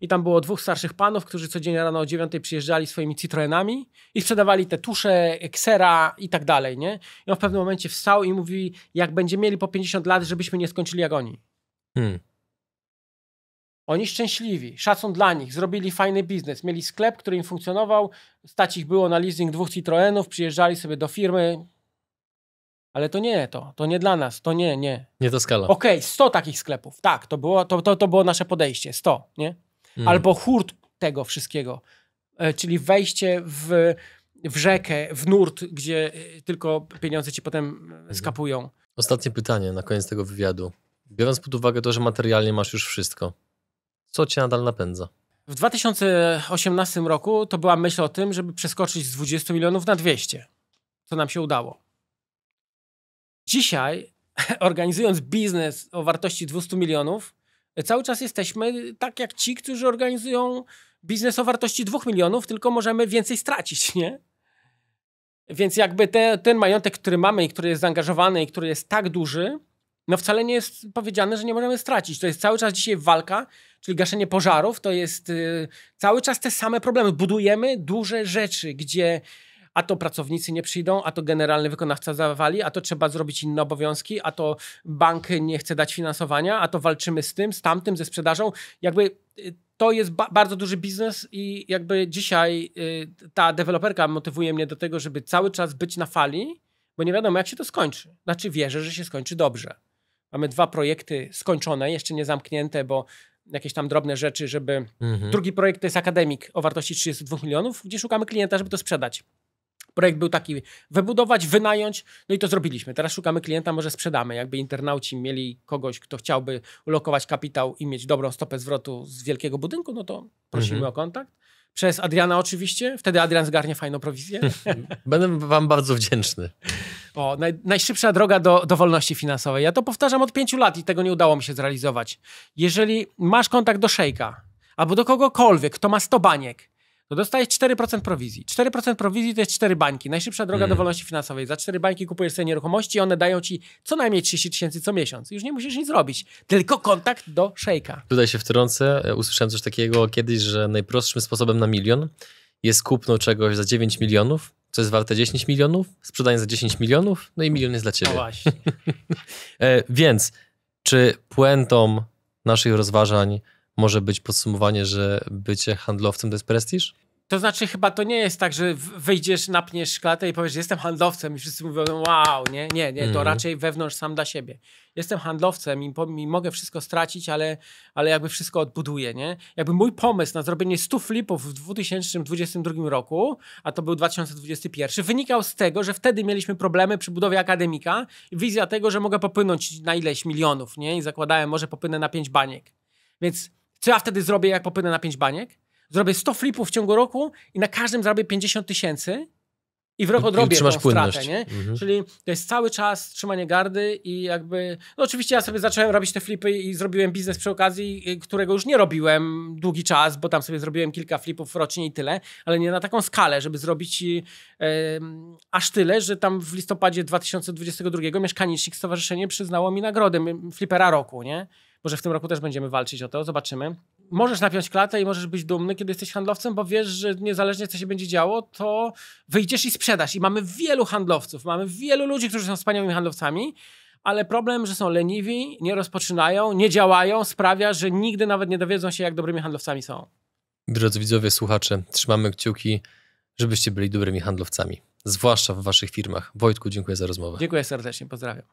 i tam było dwóch starszych panów, którzy codziennie rano o 9 przyjeżdżali swoimi Citroenami i sprzedawali te tusze, ksera i tak dalej, nie? I on w pewnym momencie wstał i mówi, jak będziemy mieli po 50 lat, żebyśmy nie skończyli jak oni. Hmm. Oni szczęśliwi, szacun dla nich, zrobili fajny biznes, mieli sklep, który im funkcjonował, stać ich było na leasing dwóch Citroenów, przyjeżdżali sobie do firmy, ale to nie to, to nie dla nas, to nie, nie. Nie to skala. Okej, okay, 100 takich sklepów, tak, to było, to, to, to było nasze podejście, 100, nie? mm. albo hurt tego wszystkiego, e, czyli wejście w, w rzekę, w nurt, gdzie e, tylko pieniądze ci potem e, mhm. skapują. Ostatnie pytanie na koniec tego wywiadu. Biorąc pod uwagę to, że materialnie masz już wszystko, co cię nadal napędza? W 2018 roku to była myśl o tym, żeby przeskoczyć z 20 milionów na 200, co nam się udało. Dzisiaj, organizując biznes o wartości 200 milionów, cały czas jesteśmy tak jak ci, którzy organizują biznes o wartości 2 milionów, tylko możemy więcej stracić, nie? Więc jakby te, ten majątek, który mamy i który jest zaangażowany i który jest tak duży, no wcale nie jest powiedziane, że nie możemy stracić. To jest cały czas dzisiaj walka, czyli gaszenie pożarów, to jest y, cały czas te same problemy. Budujemy duże rzeczy, gdzie a to pracownicy nie przyjdą, a to generalny wykonawca zawali, a to trzeba zrobić inne obowiązki, a to bank nie chce dać finansowania, a to walczymy z tym, z tamtym, ze sprzedażą. Jakby y, to jest ba bardzo duży biznes i jakby dzisiaj y, ta deweloperka motywuje mnie do tego, żeby cały czas być na fali, bo nie wiadomo jak się to skończy. Znaczy wierzę, że się skończy dobrze. Mamy dwa projekty skończone, jeszcze nie zamknięte, bo jakieś tam drobne rzeczy, żeby... Mhm. Drugi projekt to jest akademik o wartości 32 milionów, gdzie szukamy klienta, żeby to sprzedać. Projekt był taki, wybudować, wynająć, no i to zrobiliśmy. Teraz szukamy klienta, może sprzedamy. Jakby internauci mieli kogoś, kto chciałby ulokować kapitał i mieć dobrą stopę zwrotu z wielkiego budynku, no to prosimy mhm. o kontakt. Przez Adriana oczywiście, wtedy Adrian zgarnie fajną prowizję. Będę wam bardzo wdzięczny. O, naj, najszybsza droga do, do wolności finansowej. Ja to powtarzam od pięciu lat i tego nie udało mi się zrealizować. Jeżeli masz kontakt do szejka albo do kogokolwiek, kto ma sto baniek to dostajesz 4% prowizji. 4% prowizji to jest 4 bańki. Najszybsza droga mm. do wolności finansowej. Za 4 bańki kupujesz sobie nieruchomości i one dają ci co najmniej 30 tysięcy co miesiąc. Już nie musisz nic zrobić. tylko kontakt do szejka. Tutaj się wtrącę. E, usłyszałem coś takiego kiedyś, że najprostszym sposobem na milion jest kupno czegoś za 9 milionów, co jest warte 10 milionów, sprzedanie za 10 milionów, no i milion jest dla ciebie. No właśnie. e, więc, czy puentą naszych rozważań może być podsumowanie, że bycie handlowcem to jest prestiż? To znaczy, chyba to nie jest tak, że wyjdziesz, napniesz szklatę i powiesz, jestem handlowcem, i wszyscy mówią, wow, nie, nie, nie, to mm. raczej wewnątrz sam dla siebie. Jestem handlowcem i, i, mogę wszystko stracić, ale, ale jakby wszystko odbuduję, nie? Jakby mój pomysł na zrobienie 100 flipów w 2022 roku, a to był 2021, wynikał z tego, że wtedy mieliśmy problemy przy budowie akademika i wizja tego, że mogę popłynąć na ileś milionów, nie? I zakładałem, może popłynę na 5 baniek. Więc co ja wtedy zrobię, jak popłynę na 5 baniek? Zrobię 100 flipów w ciągu roku i na każdym zarobię 50 tysięcy i w rok odrobię I tą płynność. stratę, nie? Mhm. Czyli to jest cały czas trzymanie gardy i jakby... No oczywiście ja sobie zacząłem robić te flipy i zrobiłem biznes przy okazji, y, którego już nie robiłem długi czas, bo tam sobie zrobiłem kilka flipów rocznie i tyle, ale nie na taką skalę, żeby zrobić yy, aż tyle, że tam w listopadzie 2022 mieszkanicznik stowarzyszenie przyznało mi nagrodę flipera roku, nie? Może w tym roku też będziemy walczyć o to, zobaczymy. Możesz napiąć klatę i możesz być dumny, kiedy jesteś handlowcem, bo wiesz, że niezależnie co się będzie działo, to wyjdziesz i sprzedasz. I mamy wielu handlowców, mamy wielu ludzi, którzy są wspaniałymi handlowcami, ale problem, że są leniwi, nie rozpoczynają, nie działają, sprawia, że nigdy nawet nie dowiedzą się, jak dobrymi handlowcami są. Drodzy widzowie, słuchacze, trzymamy kciuki, żebyście byli dobrymi handlowcami, zwłaszcza w waszych firmach. Wojtku, dziękuję za rozmowę. Dziękuję serdecznie, pozdrawiam.